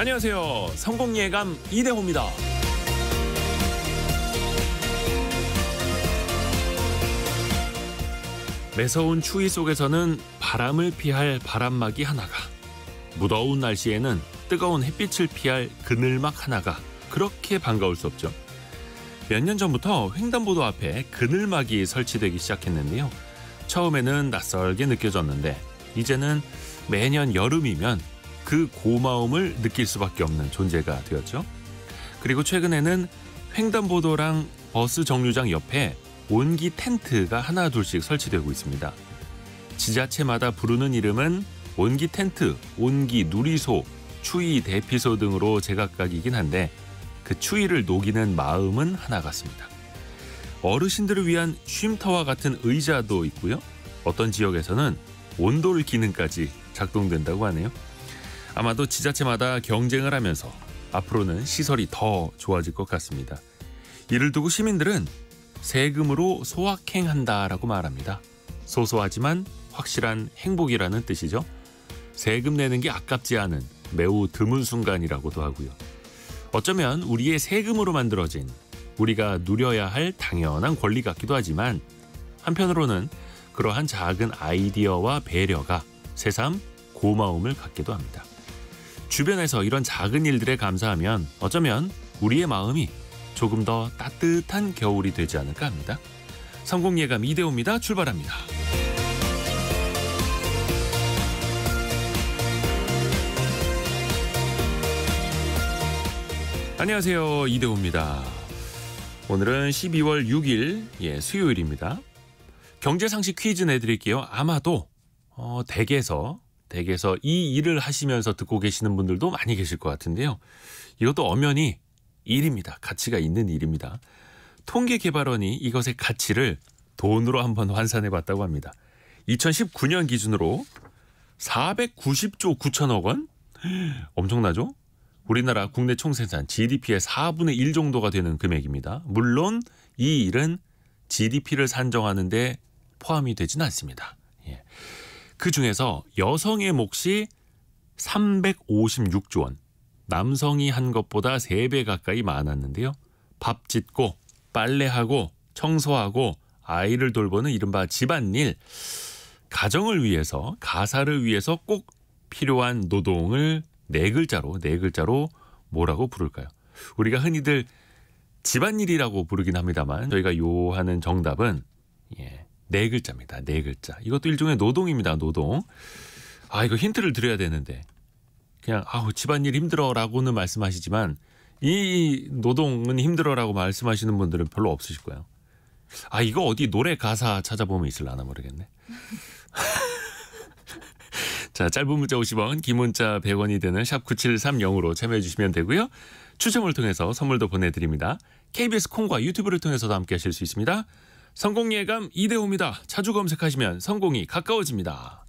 안녕하세요. 성공 예감 이대호입니다. 매서운 추위 속에서는 바람을 피할 바람막이 하나가, 무더운 날씨에는 뜨거운 햇빛을 피할 그늘막 하나가 그렇게 반가울 수 없죠. 몇 년 전부터 횡단보도 앞에 그늘막이 설치되기 시작했는데요. 처음에는 낯설게 느껴졌는데 이제는 매년 여름이면 그 고마움을 느낄 수밖에 없는 존재가 되었죠. 그리고 최근에는 횡단보도랑 버스 정류장 옆에 온기 텐트가 하나 둘씩 설치되고 있습니다. 지자체마다 부르는 이름은 온기 텐트, 온기 누리소, 추위 대피소 등으로 제각각이긴 한데 그 추위를 녹이는 마음은 하나 같습니다. 어르신들을 위한 쉼터와 같은 의자도 있고요. 어떤 지역에서는 온돌 기능까지 작동된다고 하네요. 아마도 지자체마다 경쟁을 하면서 앞으로는 시설이 더 좋아질 것 같습니다. 이를 두고 시민들은 세금으로 소확행한다라고 말합니다. 소소하지만 확실한 행복이라는 뜻이죠. 세금 내는 게 아깝지 않은 매우 드문 순간이라고도 하고요. 어쩌면 우리의 세금으로 만들어진 우리가 누려야 할 당연한 권리 같기도 하지만 한편으로는 그러한 작은 아이디어와 배려가 새삼 고마움을 갖기도 합니다. 주변에서 이런 작은 일들에 감사하면 어쩌면 우리의 마음이 조금 더 따뜻한 겨울이 되지 않을까 합니다. 성공예감 이대호입니다. 출발합니다. 안녕하세요. 이대호입니다. 오늘은 12월 6일 예, 수요일입니다. 경제상식 퀴즈 내드릴게요. 아마도 어, 댁에서 댁에서 이 일을 하시면서 듣고 계시는 분들도 많이 계실 것 같은데요. 이것도 엄연히 일입니다. 가치가 있는 일입니다. 통계개발원이 이것의 가치를 돈으로 한번 환산해 봤다고 합니다. 2019년 기준으로 490조 9천억 원? 엄청나죠? 우리나라 국내 총생산 GDP의 4분의 1 정도가 되는 금액입니다. 물론 이 일은 GDP를 산정하는데 포함이 되지는 않습니다. 그 중에서 여성의 몫이 356조 원, 남성이 한 것보다 3배 가까이 많았는데요. 밥 짓고, 빨래하고, 청소하고, 아이를 돌보는 이른바 집안일, 가정을 위해서, 가사를 위해서 꼭 필요한 노동을 네 글자로, 네 글자로 뭐라고 부를까요? 우리가 흔히들 집안일이라고 부르긴 합니다만 저희가 요하는 정답은 예. 네 글자입니다. 네 글자. 이것도 일종의 노동입니다. 노동. 아 이거 힌트를 드려야 되는데 그냥 아우 집안일 힘들어라고는 말씀하시지만 이 노동은 힘들어라고 말씀하시는 분들은 별로 없으실 거예요. 아 이거 어디 노래 가사 찾아보면 있을라나 모르겠네. 자 짧은 문자 50원, 긴 문자 100원이 되는 샵 9730으로 참여해 주시면 되고요. 추첨을 통해서 선물도 보내드립니다. KBS 콩과 유튜브를 통해서도 함께 하실 수 있습니다. 성공 예감 이대호입니다. 자주 검색하시면 성공이 가까워집니다.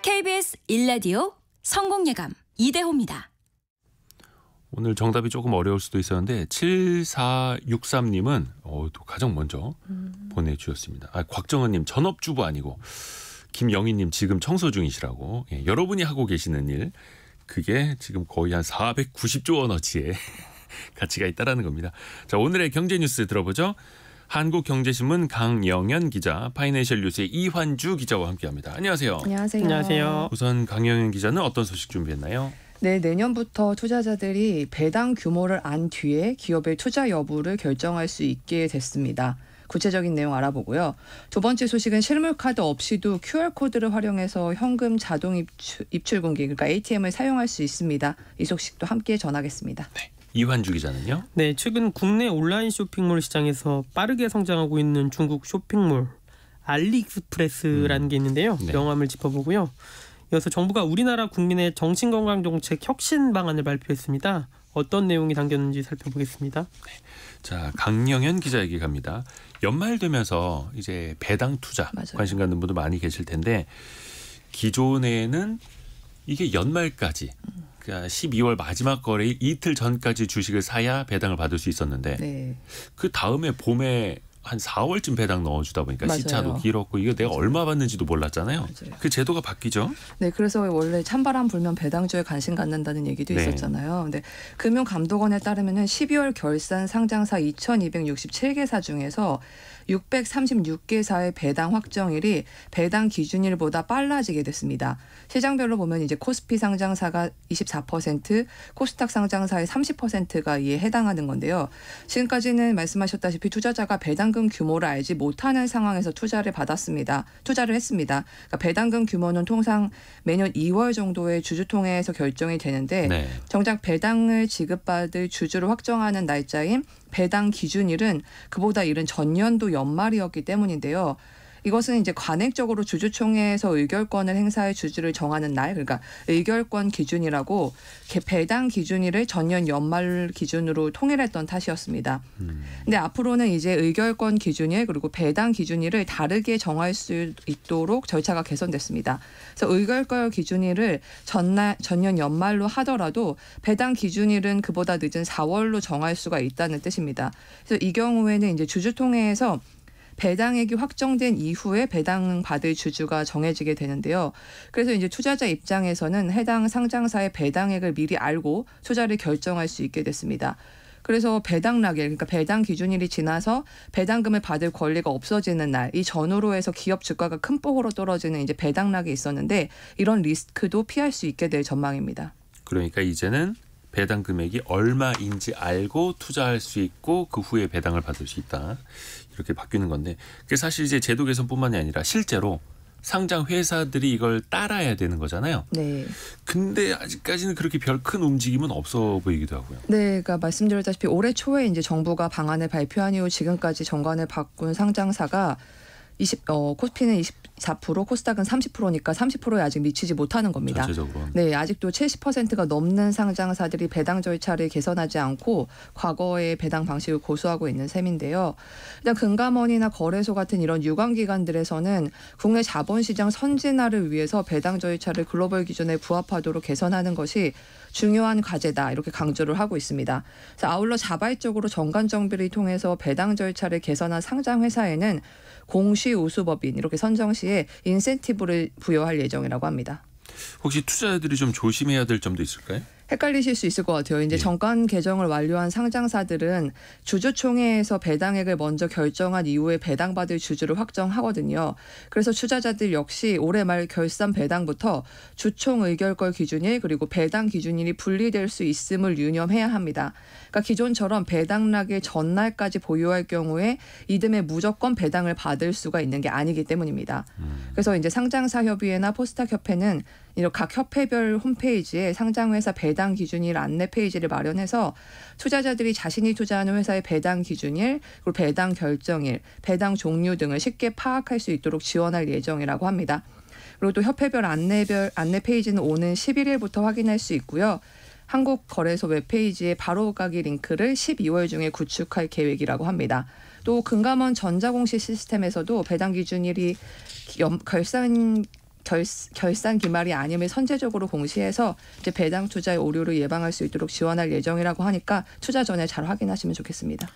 KBS 일라디오 성공 예감 이대호입니다. 오늘 정답이 조금 어려울 수도 있었는데 7463님은 어, 또 가장 먼저 음. 보내주셨습니다. 아, 곽정은님 전업주부 아니고 김영희님 지금 청소 중이시라고 예, 여러분이 하고 계시는 일 그게 지금 거의 한 490조 원어치의 가치가 있다라는 겁니다. 자, 오늘의 경제 뉴스 들어보죠. 한국경제신문 강영현 기자, 파이낸셜 뉴스의 이환주 기자와 함께합니다. 안녕하세요. 안녕하세요. 안녕하세요. 우선 강영현 기자는 어떤 소식 준비했나요? 네, 내년부터 투자자들이 배당 규모를 안 뒤에 기업의 투자 여부를 결정할 수 있게 됐습니다. 구체적인 내용 알아보고요. 두 번째 소식은 실물 카드 없이도 QR 코드를 활용해서 현금 자동 입출, 입출 공개 그러니까 ATM을 사용할 수 있습니다. 이 소식도 함께 전하겠습니다. 네. 이환주 기자는요? 네, 최근 국내 온라인 쇼핑몰 시장에서 빠르게 성장하고 있는 중국 쇼핑몰 알리익스프레스라는 음. 게 있는데요. 네. 명함을 짚어보고요. 이어서 정부가 우리나라 국민의 정신건강 정책 혁신 방안을 발표했습니다. 어떤 내용이 담겼는지 살펴보겠습니다. 네. 자, 강영현 기자에게 갑니다. 연말 되면서 이제 배당 투자 맞아요. 관심 갖는 분들 많이 계실 텐데 기존에는 이게 연말까지 그러니까 12월 마지막 거래일 이틀 전까지 주식을 사야 배당을 받을 수 있었는데 네. 그 다음에 봄에 한 4월쯤 배당 넣어주다 보니까 맞아요. 시차도 길었고 이거 내가 얼마 받는지도 몰랐잖아요. 맞아요. 그 제도가 바뀌죠. 네, 그래서 원래 찬바람 불면 배당주에 관심 갖는다는 얘기도 네. 있었잖아요. 근데 금융감독원에 따르면은 12월 결산 상장사 2,267개사 중에서 636개사의 배당 확정일이 배당 기준일보다 빨라지게 됐습니다. 시장별로 보면 이제 코스피 상장사가 24%, 코스닥 상장사의 30%가 이에 해당하는 건데요. 지금까지는 말씀하셨다시피 투자자가 배당금 규모를 알지 못하는 상황에서 투자를 받았습니다. 투자를 했습니다. 그러니까 배당금 규모는 통상 매년 2월 정도에 주주통에서 결정이 되는데 네. 정작 배당을 지급받을 주주를 확정하는 날짜인 배당 기준일은 그보다 이른 전년도 연말이었기 때문인데요. 이것은 이제 관행적으로 주주총회에서 의결권을 행사할 주주를 정하는 날, 그러니까 의결권 기준이라고 배당 기준일을 전년 연말 기준으로 통일했던 탓이었습니다. 음. 근데 앞으로는 이제 의결권 기준일 그리고 배당 기준일을 다르게 정할 수 있도록 절차가 개선됐습니다. 그래서 의결권 기준일을 전날 전년 연말로 하더라도 배당 기준일은 그보다 늦은 4월로 정할 수가 있다는 뜻입니다. 그래서 이 경우에는 이제 주주통회에서 배당액이 확정된 이후에 배당 받을 주주가 정해지게 되는데요. 그래서 이제 투자자 입장에서는 해당 상장사의 배당액을 미리 알고 투자를 결정할 수 있게 됐습니다. 그래서 배당락일, 그러니까 배당 기준일이 지나서 배당금을 받을 권리가 없어지는 날, 이 전후로 해서 기업 주가가 큰 폭으로 떨어지는 이제 배당락이 있었는데 이런 리스크도 피할 수 있게 될 전망입니다. 그러니까 이제는 배당 금액이 얼마인지 알고 투자할 수 있고 그 후에 배당을 받을 수 있다. 이렇게 바뀌는 건데 그게 사실 이제 제도 개선뿐만이 아니라 실제로 상장 회사들이 이걸 따라야 되는 거잖아요. 네. 근데 아직까지는 그렇게 별 큰 움직임은 없어 보이기도 하고요. 네, 그러니까 말씀드렸다시피 올해 초에 이제 정부가 방안을 발표한 이후 지금까지 정관을 바꾼 상장사가 20, 어, 코스피는 24%, 코스닥은 30%니까 30%에 아직 미치지 못하는 겁니다. 네, 아직도 70%가 넘는 상장사들이 배당 절차를 개선하지 않고 과거의 배당 방식을 고수하고 있는 셈인데요. 일단 금감원이나 거래소 같은 이런 유관기관들에서는 국내 자본시장 선진화를 위해서 배당 절차를 글로벌 기준에 부합하도록 개선하는 것이 중요한 과제다 이렇게 강조를 하고 있습니다. 아울러 자발적으로 정관 정비를 통해서 배당 절차를 개선한 상장 회사에는 공시우수법인 이렇게 선정 시에 인센티브를 부여할 예정이라고 합니다. 혹시 투자자들이 좀 조심해야 될 점도 있을까요? 헷갈리실 수 있을 것 같아요. 이제 예. 정관 개정을 완료한 상장사들은 주주총회에서 배당액을 먼저 결정한 이후에 배당받을 주주를 확정하거든요. 그래서 투자자들 역시 올해 말 결산 배당부터 주총 의결권 기준일 그리고 배당 기준일이 분리될 수 있음을 유념해야 합니다. 그러니까 기존처럼 배당락의 전날까지 보유할 경우에 이듬해 무조건 배당을 받을 수가 있는 게 아니기 때문입니다. 음. 그래서 이제 상장사협의회나 포스닥협회는 이런 각 협회별 홈페이지에 상장회사 배당 기준일 안내 페이지를 마련해서 투자자들이 자신이 투자하는 회사의 배당 기준일, 그리고 배당 결정일, 배당 종류 등을 쉽게 파악할 수 있도록 지원할 예정이라고 합니다. 그리고 또 협회별 안내별 안내 페이지는 오는 11일부터 확인할 수 있고요. 한국거래소 웹페이지에 바로가기 링크를 12월 중에 구축할 계획이라고 합니다. 또 금감원 전자공시 시스템에서도 배당 기준일이 결산 결, 결산 기말이 아니면 선제적으로 공시해서 이제 배당 투자의 오류를 예방할 수 있도록 지원할 예정이라고 하니까 투자 전에 잘 확인하시면 좋겠습니다.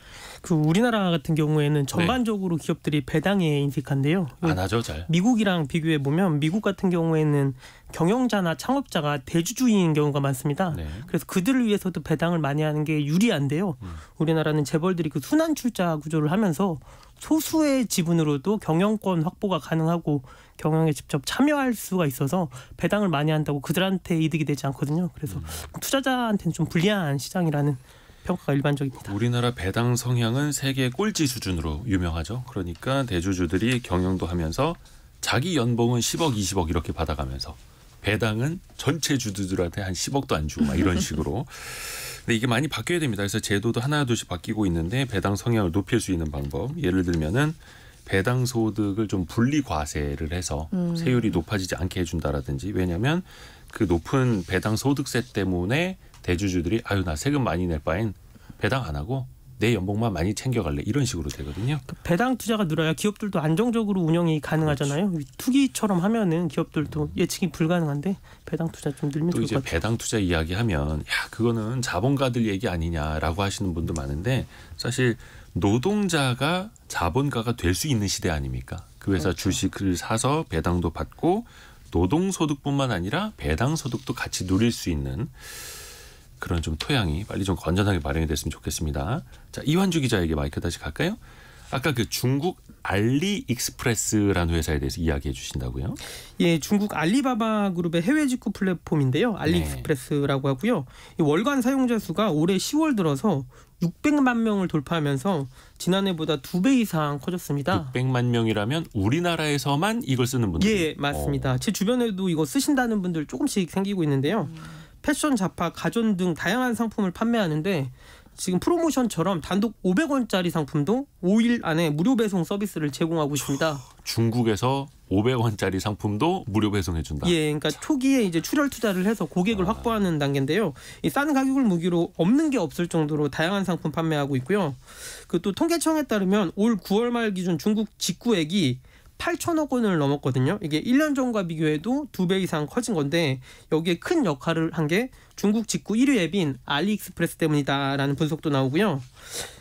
그 우리나라 같은 경우에는 전반적으로 네. 기업들이 배당에 인식한데요. 그 안 하죠 잘. 미국이랑 비교해 보면 미국 같은 경우에는 경영자나 창업자가 대주주인 경우가 많습니다. 네. 그래서 그들을 위해서도 배당을 많이 하는 게 유리한데요. 음. 우리나라는 재벌들이 그 순환 출자 구조를 하면서 소수의 지분으로도 경영권 확보가 가능하고 경영에 직접 참여할 수가 있어서 배당을 많이 한다고 그들한테 이득이 되지 않거든요. 그래서 음. 투자자한테는 좀 불리한 시장이라는 평가가 일반적입니다. 우리나라 배당 성향은 세계 꼴찌 수준으로 유명하죠. 그러니까 대주주들이 경영도 하면서 자기 연봉은 10억, 20억 이렇게 받아가면서 배당은 전체 주주들한테 한 10억도 안 주고 막 이런 식으로. 근데 이게 많이 바뀌어야 됩니다. 그래서 제도도 하나 둘씩 바뀌고 있는데 배당 성향을 높일 수 있는 방법. 예를 들면은 배당 소득을 좀 분리 과세를 해서 음. 세율이 높아지지 않게 해준다라든지 왜냐하면 그 높은 배당 소득세 때문에 대주주들이 아유 나 세금 많이 낼 바엔 배당 안 하고 내 연봉만 많이 챙겨갈래 이런 식으로 되거든요. 그 배당 투자가 늘어야 기업들도 안정적으로 운영이 가능하잖아요. 그렇죠. 투기처럼 하면은 기업들도 음. 예측이 불가능한데 배당 투자 좀 늘면 좋을 것 같아요. 또 이제 배당 투자 이야기하면 야 그거는 자본가들 얘기 아니냐라고 하시는 분도 많은데 사실 노동자가 자본가가 될 수 있는 시대 아닙니까? 그 회사 그렇죠. 주식을 사서 배당도 받고 노동소득뿐만 아니라 배당소득도 같이 누릴 수 있는 그런 좀 토양이 빨리 좀 건전하게 마련이 됐으면 좋겠습니다. 자 이환주 기자에게 마이크 다시 갈까요? 아까 그 중국 알리익스프레스라는 회사에 대해서 이야기해 주신다고요? 예, 중국 알리바바 그룹의 해외 직구 플랫폼인데요. 알리익스프레스라고 하고요. 월간 사용자 수가 올해 10월 들어서 600만 명을 돌파하면서 지난해보다 두 배 이상 커졌습니다. 600만 명이라면 우리나라에서만 이걸 쓰는 분들? 예, 맞습니다. 오. 어. 제 주변에도 이거 쓰신다는 분들 조금씩 생기고 있는데요. 패션, 잡화, 가전 등 다양한 상품을 판매하는데 지금 프로모션처럼 단독 500원짜리 상품도 5일 안에 무료 배송 서비스를 제공하고 있습니다. 중국에서 500원짜리 상품도 무료 배송해 준다. 예, 그러니까 참. 초기에 이제 출혈 투자를 해서 고객을 아. 확보하는 단계인데요. 이싼 가격을 무기로 없는 게 없을 정도로 다양한 상품 판매하고 있고요. 그또 통계청에 따르면 올 9월 말 기준 중국 직구액이 8천억 원을 넘었거든요. 이게 1년 전과 비교해도 두 배 이상 커진 건데 여기에 큰 역할을 한 게 중국 직구 1위 앱인 알리익스프레스 때문이다라는 분석도 나오고요.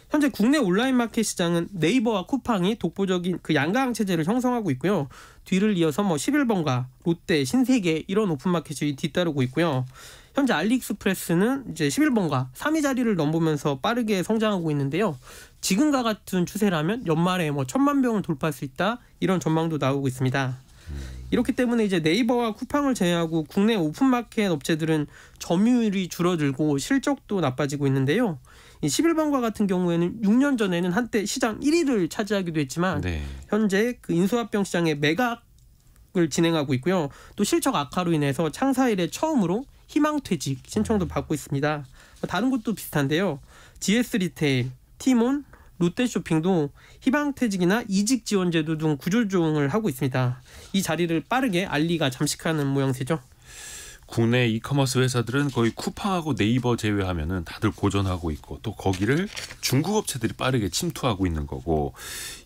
현재 국내 온라인 마켓 시장은 네이버와 쿠팡이 독보적인 그 양강 체제를 형성하고 있고요. 뒤를 이어서 뭐 11번가, 롯데, 신세계 이런 오픈마켓이 뒤따르고 있고요. 현재 알리익스프레스는 이제 11번가 3위 자리를 넘보면서 빠르게 성장하고 있는데요. 지금과 같은 추세라면 연말에 뭐 천만 병을 돌파할 수 있다 이런 전망도 나오고 있습니다. 이렇기 때문에 이제 네이버와 쿠팡을 제외하고 국내 오픈마켓 업체들은 점유율이 줄어들고 실적도 나빠지고 있는데요. 11번과 같은 경우에는 6년 전에는 한때 시장 1위를 차지하기도 했지만 네. 현재 그 인수합병 시장의 매각 을 진행하고 있고요. 또 실적 악화로 인해서 창사일에 처음으로 희망퇴직 신청도 받고 있습니다. 뭐 다른 곳도 비슷한데요. GS리테일, 티몬, 롯데쇼핑도 희망퇴직이나 이직지원제도 등 구조조정을 하고 있습니다. 이 자리를 빠르게 알리가 잠식하는 모양새죠. 국내 이커머스 회사들은 거의 쿠팡하고 네이버 제외하면은 다들 고전하고 있고 또 거기를 중국 업체들이 빠르게 침투하고 있는 거고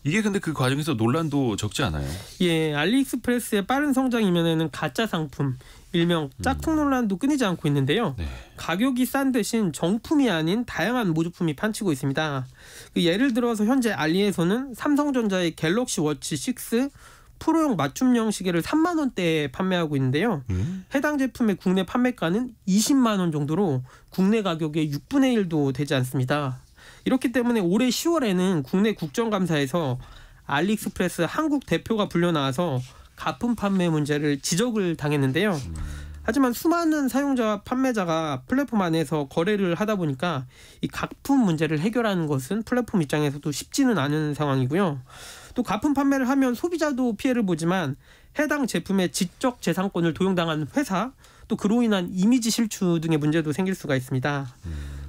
이게 근데 그 과정에서 논란도 적지 않아요. 예, 알리익스프레스의 빠른 성장 이면에는 가짜 상품, 일명 음. 짝퉁 논란도 끊이지 않고 있는데요. 네. 가격이 싼 대신 정품이 아닌 다양한 모조품이 판치고 있습니다. 그 예를 들어서 현재 알리에서는 삼성전자의 갤럭시 워치 6, 프로용 맞춤형 시계를 3만 원대에 판매하고 있는데요. 음? 해당 제품의 국내 판매가는 20만 원 정도로 국내 가격의 6분의 1도 되지 않습니다. 이렇기 때문에 올해 10월에는 국내 국정감사에서 알리익스프레스 한국 대표가 불려 나와서 가품 판매 문제를 지적을 당했는데요. 하지만 수많은 사용자와 판매자가 플랫폼 안에서 거래를 하다 보니까 이 가품 문제를 해결하는 것은 플랫폼 입장에서도 쉽지는 않은 상황이고요. 또 가품 판매를 하면 소비자도 피해를 보지만 해당 제품의 지적 재산권을 도용당하는 회사 또 그로 인한 이미지 실추 등의 문제도 생길 수가 있습니다.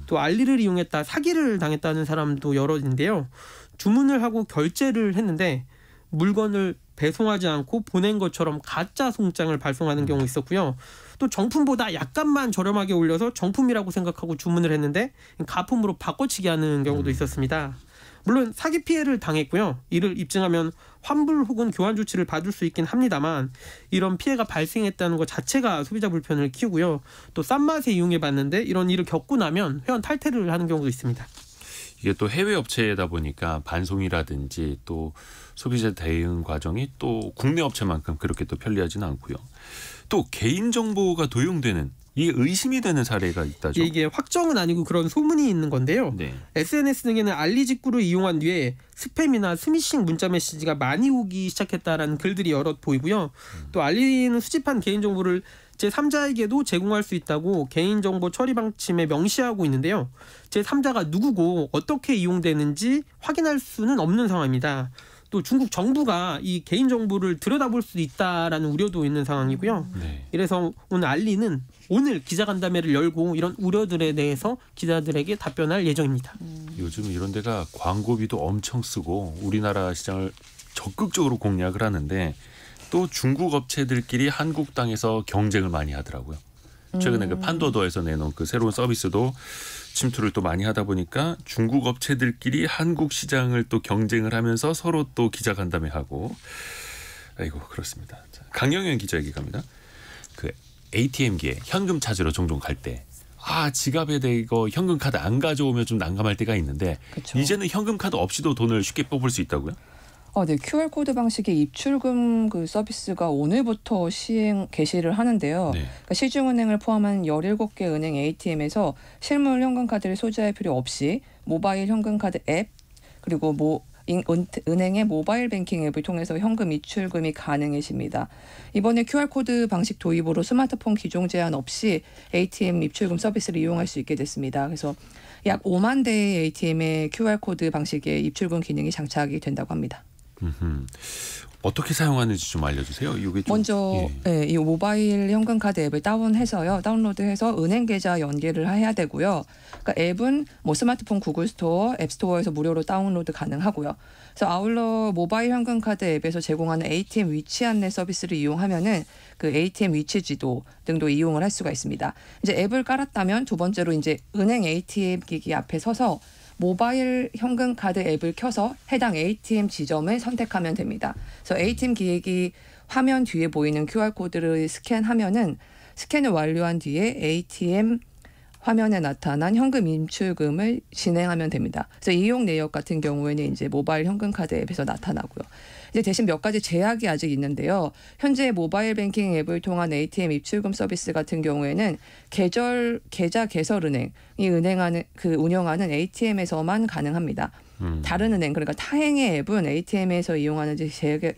또 알리를 이용했다 사기를 당했다는 사람도 여러인데요. 주문을 하고 결제를 했는데 물건을 배송하지 않고 보낸 것처럼 가짜 송장을 발송하는 경우 있었고요. 또 정품보다 약간만 저렴하게 올려서 정품이라고 생각하고 주문을 했는데 가품으로 바꿔치기 하는 경우도 있었습니다. 물론 사기 피해를 당했고요. 이를 입증하면 환불 혹은 교환 조치를 받을 수 있긴 합니다만 이런 피해가 발생했다는 것 자체가 소비자 불편을 키우고요. 또 싼 맛에 이용해 봤는데 이런 일을 겪고 나면 회원 탈퇴를 하는 경우도 있습니다. 이게 또 해외 업체다 보니까 반송이라든지 또 소비자 대응 과정이 또 국내 업체만큼 그렇게 또 편리하지는 않고요. 또 개인 정보가 도용되는 이 의심이 되는 사례가 있다죠. 이게 확정은 아니고 그런 소문이 있는 건데요. 네. SNS 등에는 알리 직구를 이용한 뒤에 스팸이나 스미싱 문자 메시지가 많이 오기 시작했다라는 글들이 여럿 보이고요. 음. 또 알리는 수집한 개인 정보를 제3자에게도 제공할 수 있다고 개인정보 처리 방침에 명시하고 있는데요. 제3자가 누구고 어떻게 이용되는지 확인할 수는 없는 상황입니다. 또 중국 정부가 이 개인 정보를 들여다볼 수 있다라는 우려도 있는 상황이고요. 음. 네. 이래서 오늘 알리는 오늘 기자간담회를 열고 이런 우려들에 대해서 기자들에게 답변할 예정입니다. 음. 요즘 이런 데가 광고비도 엄청 쓰고 우리나라 시장을 적극적으로 공략을 하는데 또 중국 업체들끼리 한국 땅에서 경쟁을 많이 하더라고요. 최근에 그 음. 그판도도에서 내놓은 그 새로운 서비스도 침투를 또 많이 하다 보니까 중국 업체들끼리 한국 시장을 또 경쟁을 하면서 서로 또 기자 간담회 하고 아이고 그렇습니다. 자, 강영현 기자 얘기 갑니다. 그 ATM기에 현금 찾으러 종종 갈 때. 아 지갑에 대고 현금 카드 안 가져오면 좀 난감할 때가 있는데 그쵸. 이제는 현금 카드 없이도 돈을 쉽게 뽑을 수 있다고요? 어, 네. QR코드 방식의 입출금 그 서비스가 오늘부터 시행 개시를 하는데요. 네. 그러니까 시중은행을 포함한 17개 은행 ATM에서 실물 현금카드를 소지할 필요 없이 모바일 현금카드 앱 그리고 뭐 은행의 모바일 뱅킹 앱을 통해서 현금 입출금이 가능해집니다. 이번에 QR코드 방식 도입으로 스마트폰 기종 제한 없이 ATM 입출금 서비스를 이용할 수 있게 됐습니다. 그래서 약 5만 대의 ATM에 QR코드 방식의 입출금 기능이 장착이 된다고 합니다. 음흠. 어떻게 사용하는지 좀 알려주세요. 이게 좀, 먼저 예. 예. 이 모바일 현금 카드 앱을 다운해서요, 다운로드해서 은행 계좌 연계를 해야 되고요. 그러니까 앱은 뭐 스마트폰 구글 스토어, 앱 스토어에서 무료로 다운로드 가능하고요. 그래서 아울러 모바일 현금 카드 앱에서 제공하는 ATM 위치 안내 서비스를 이용하면은 그 ATM 위치 지도 등도 이용을 할 수가 있습니다. 이제 앱을 깔았다면 두 번째로 이제 은행 ATM 기기 앞에 서서 모바일 현금 카드 앱을 켜서 해당 ATM 지점을 선택하면 됩니다. 그래서 ATM 기획이 화면 뒤에 보이는 QR 코드를 스캔하면은 스캔을 완료한 뒤에 ATM 화면에 나타난 현금 인출금을 진행하면 됩니다. 그래서 이용 내역 같은 경우에는 이제 모바일 현금 카드 앱에서 나타나고요. 근데 대신 몇 가지 제약이 아직 있는데요. 현재 모바일 뱅킹 앱을 통한 ATM 입출금 서비스 같은 경우에는 계절 계좌 개설 은행이 은행하는 그 운영하는 ATM에서만 가능합니다. 음. 다른 은행 그러니까 타행의 앱은 ATM에서 이용하는 제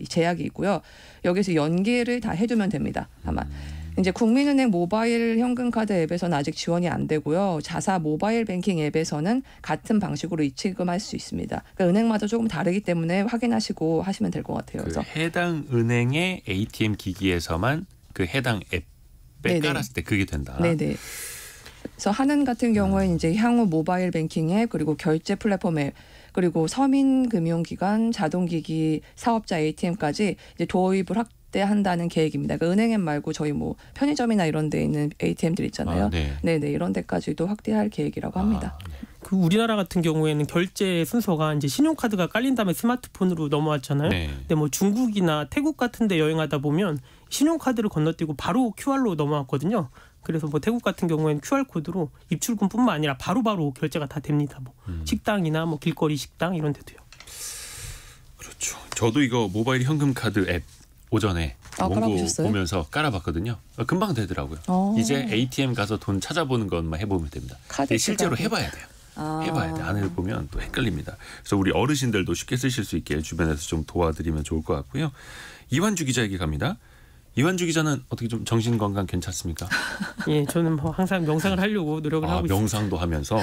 제약이 있고요. 여기서 연계를 다 해주면 됩니다. 다만. 음. 이제 국민은행 모바일 현금카드 앱에서는 아직 지원이 안 되고요. 자사 모바일 뱅킹 앱에서는 같은 방식으로 이체금할 수 있습니다. 그러니까 은행마다 조금 다르기 때문에 확인하시고 하시면 될 것 같아요. 그 그래서 그 해당 은행의 ATM 기기에서만 그 해당 앱에 네네. 깔았을 때 그게 된다. 네네. 그래서 하는 같은 경우에는 이제 향후 모바일 뱅킹 앱 그리고 결제 플랫폼 앱 그리고 서민금융기관, 자동기기, 사업자 ATM까지 이제 도입을 확때 한다는 계획입니다. 그러니까 은행엔 말고 저희 뭐 편의점이나 이런 데 있는 ATM들 있잖아요. 아, 네. 네네 이런 데까지도 확대할 계획이라고 합니다. 아, 네. 그 우리나라 같은 경우에는 결제 순서가 이제 신용카드가 깔린 다음에 스마트폰으로 넘어왔잖아요. 네. 근데 뭐 중국이나 태국 같은 데 여행하다 보면 신용카드를 건너뛰고 바로 QR로 넘어왔거든요. 그래서 뭐 태국 같은 경우에는 QR 코드로 입출금뿐만 아니라 바로바로 바로 결제가 다 됩니다. 뭐 음. 식당이나 뭐 길거리 식당 이런 데도요. 그렇죠. 저도 이거 모바일 현금 카드 앱 오전에 아, 원고 깔아보셨어요? 보면서 깔아봤거든요. 아, 금방 되더라고요. 오. 어. 이제 ATM 가서 돈 찾아보는 것만 해보면 됩니다. 실제로 해봐야 돼요. 아. 해봐야 돼. 안을 보면 또 헷갈립니다. 그래서 우리 어르신들도 쉽게 쓰실 수 있게 주변에서 좀 도와드리면 좋을 것 같고요. 이완주 기자에게 갑니다. 이완주 기자는 어떻게 좀 정신 건강 괜찮습니까? 예, 저는 뭐 항상 명상을 하려고 노력을 아, 하고 있습니다. 명상도 하면서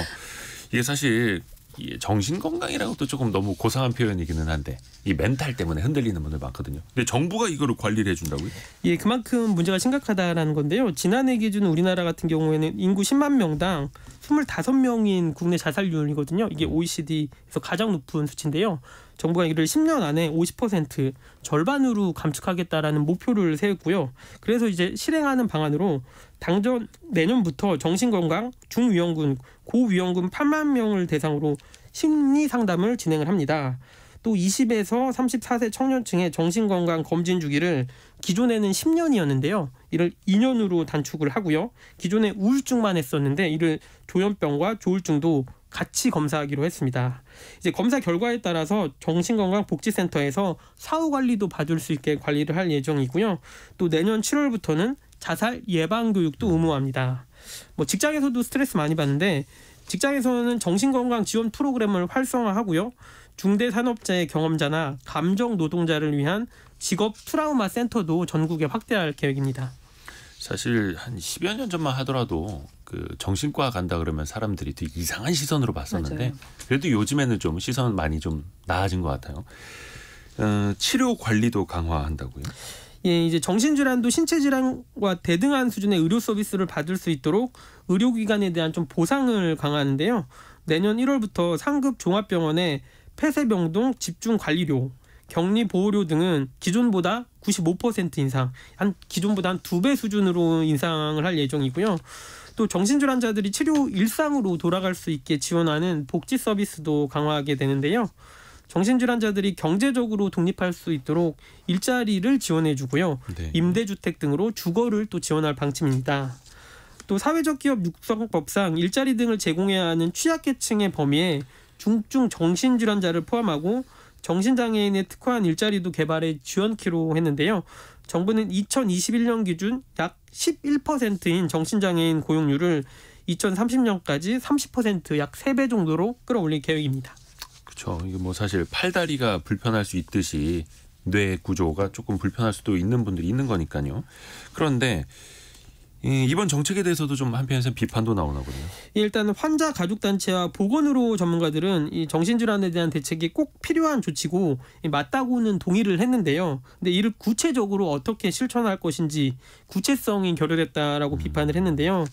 이게 사실 이 정신 건강이라고도 조금 너무 고상한 표현이기는 한데 이 멘탈 때문에 흔들리는 분들 많거든요. 근데 정부가 이거를 관리를 해준다고요? 예, 그만큼 문제가 심각하다라는 건데요. 지난해 기준 우리나라 같은 경우에는 인구 10만 명당 25명인 국내 자살률이거든요. 이게 OECD에서 음. 가장 높은 수치인데요. 정부가 이를 10년 안에 50% 절반으로 감축하겠다라는 목표를 세웠고요. 그래서 이제 실행하는 방안으로 당 전 내년부터 정신건강 중위험군 고위험군 8만 명을 대상으로 심리 상담을 진행을 합니다. 또 20에서 34세 청년층의 정신건강 검진 주기를 기존에는 10년이었는데요. 이를 2년으로 단축을 하고요. 기존에 우울증만 했었는데 이를 조현병과 조울증도 같이 검사하기로 했습니다. 이제 검사 결과에 따라서 정신건강복지센터에서 사후 관리도 봐줄 수 있게 관리를 할 예정이고요. 또 내년 7월부터는 자살 예방 교육도 의무화합니다. 뭐 직장에서도 스트레스 많이 받는데 직장에서는 정신건강 지원 프로그램을 활성화하고요. 중대 산업자의 경험자나 감정 노동자를 위한 직업 트라우마 센터도 전국에 확대할 계획입니다. 사실 한 10여 년 전만 하더라도 그 정신과 간다 그러면 사람들이 되게 이상한 시선으로 봤었는데 맞아요. 그래도 요즘에는 좀 시선 많이 좀 나아진 것 같아요. 어, 치료 관리도 강화한다고요? 예, 이제 정신질환도 신체질환과 대등한 수준의 의료 서비스를 받을 수 있도록 의료기관에 대한 좀 보상을 강화하는데요. 내년 1월부터 상급 종합병원의 폐쇄병동 집중관리료, 격리보호료 등은 기존보다 95% 인상, 한 기존보다 한 두 배 수준으로 인상을 할 예정이고요. 또 정신질환자들이 치료 일상으로 돌아갈 수 있게 지원하는 복지 서비스도 강화하게 되는데요. 정신질환자들이 경제적으로 독립할 수 있도록 일자리를 지원해주고요. 네. 임대주택 등으로 주거를 또 지원할 방침입니다. 또 사회적 기업 육성법상 일자리 등을 제공해야 하는 취약계층의 범위에 중증 정신질환자를 포함하고 정신장애인에 특화한 일자리도 개발해 지원키로 했는데요. 정부는 2021년 기준 약 11%인 정신장애인 고용률을 2030년까지 30%약 3배 정도로 끌어올릴 계획입니다. 그렇죠. 이게 뭐 사실 팔다리가 불편할 수 있듯이 뇌 구조가 조금 불편할 수도 있는 분들이 있는 거니까요. 그런데 예, 이번 정책에 대해서도 좀 한편에서 비판도 나오나 보네요. 일단 환자 가족 단체와 보건으로 전문가들은 이 정신질환에 대한 대책이 꼭 필요한 조치고 맞다고는 동의를 했는데요. 근데 이를 구체적으로 어떻게 실천할 것인지 구체성이 결여됐다라고 음. 비판을 했는데요.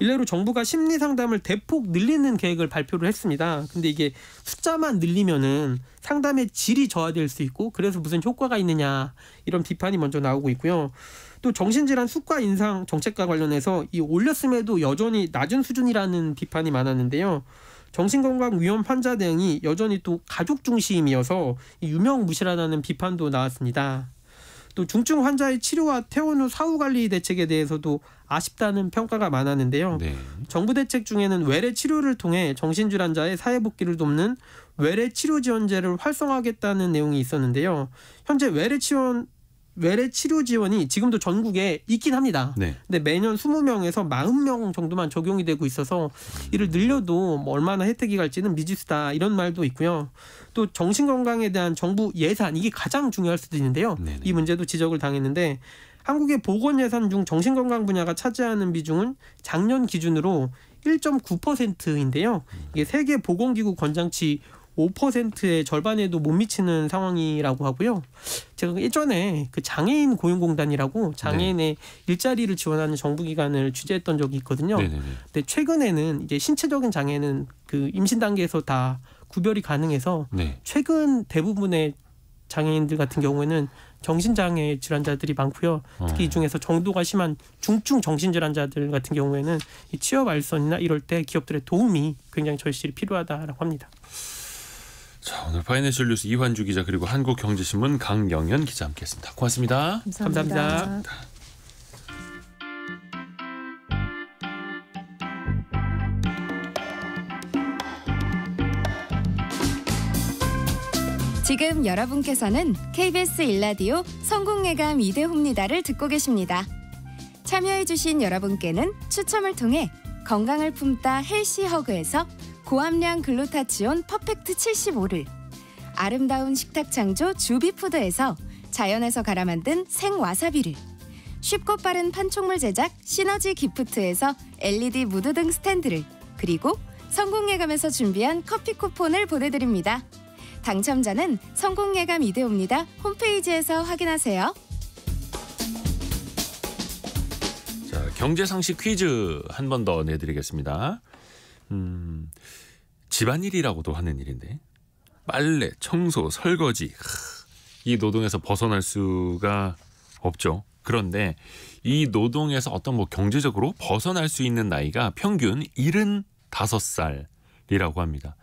일례로 정부가 심리 상담을 대폭 늘리는 계획을 발표를 했습니다. 근데 이게 숫자만 늘리면은 상담의 질이 저하될 수 있고 그래서 무슨 효과가 있느냐 이런 비판이 먼저 나오고 있고요. 또 정신질환 수가 인상 정책과 관련해서 이 올렸음에도 여전히 낮은 수준이라는 비판이 많았는데요. 정신건강위험 환자 대응이 여전히 또 가족 중심이어서 유명 무실하다는 비판도 나왔습니다. 또 중증 환자의 치료와 퇴원 후 사후 관리 대책에 대해서도 아쉽다는 평가가 많았는데요. 네. 정부 대책 중에는 외래 치료를 통해 정신질환자의 사회 복귀를 돕는 외래 치료 지원제를 활성화하겠다는 내용이 있었는데요. 현재 외래 치원 외래 치료 지원이 지금도 전국에 있긴 합니다. 네. 근데 매년 20명에서 40명 정도만 적용이 되고 있어서 이를 늘려도 뭐 얼마나 혜택이 갈지는 미지수다 이런 말도 있고요. 또 정신 건강에 대한 정부 예산 이게 가장 중요할 수도 있는데요. 네네. 이 문제도 지적을 당했는데 한국의 보건 예산 중 정신건강 분야가 차지하는 비중은 작년 기준으로 1.9%인데요. 이게 세계 보건기구 권장치 5%의 절반에도 못 미치는 상황이라고 하고요. 제가 예전에 그 장애인 고용공단이라고 장애인의 네. 일자리를 지원하는 정부기관을 취재했던 적이 있거든요. 네네네. 네, 네. 근데 최근에는 이제 신체적인 장애는 그 임신 단계에서 다 구별이 가능해서 네. 최근 대부분의 장애인들 같은 경우에는 정신장애 질환자들이 많고요. 특히 어. 이 중에서 정도가 심한 중증 정신질환자들 같은 경우에는 이 취업 알선이나 이럴 때 기업들의 도움이 굉장히 절실히 필요하다라고 합니다. 자 오늘 파이낸셜 뉴스 이환주 기자 그리고 한국경제신문 강영현 기자 함께했습니다. 고맙습니다 감사합니다. 감사합니다. 네. 지금 여러분께서는 KBS 일라디오 성공예감 이대호입니다를 듣고 계십니다. 참여해주신 여러분께는 추첨을 통해 건강을 품다 헬시허그에서 고함량 글루타치온 퍼펙트 75를 아름다운 식탁 창조 주비푸드에서 자연에서 갈아 만든 생와사비를 쉽고 빠른 판촉물 제작 시너지 기프트에서 LED 무드등 스탠드를 그리고 성공예감에서 준비한 커피 쿠폰을 보내드립니다. 당첨자는 성공예감 이대호입니다. 홈페이지에서 확인하세요. 자, 경제상식 퀴즈 한 번 더 내드리겠습니다. 음, 집안일이라고도 하는 일인데 빨래, 청소, 설거지 이 노동에서 벗어날 수가 없죠. 그런데 이 노동에서 어떤 뭐 경제적으로 벗어날 수 있는 나이가 평균 75살이라고 합니다.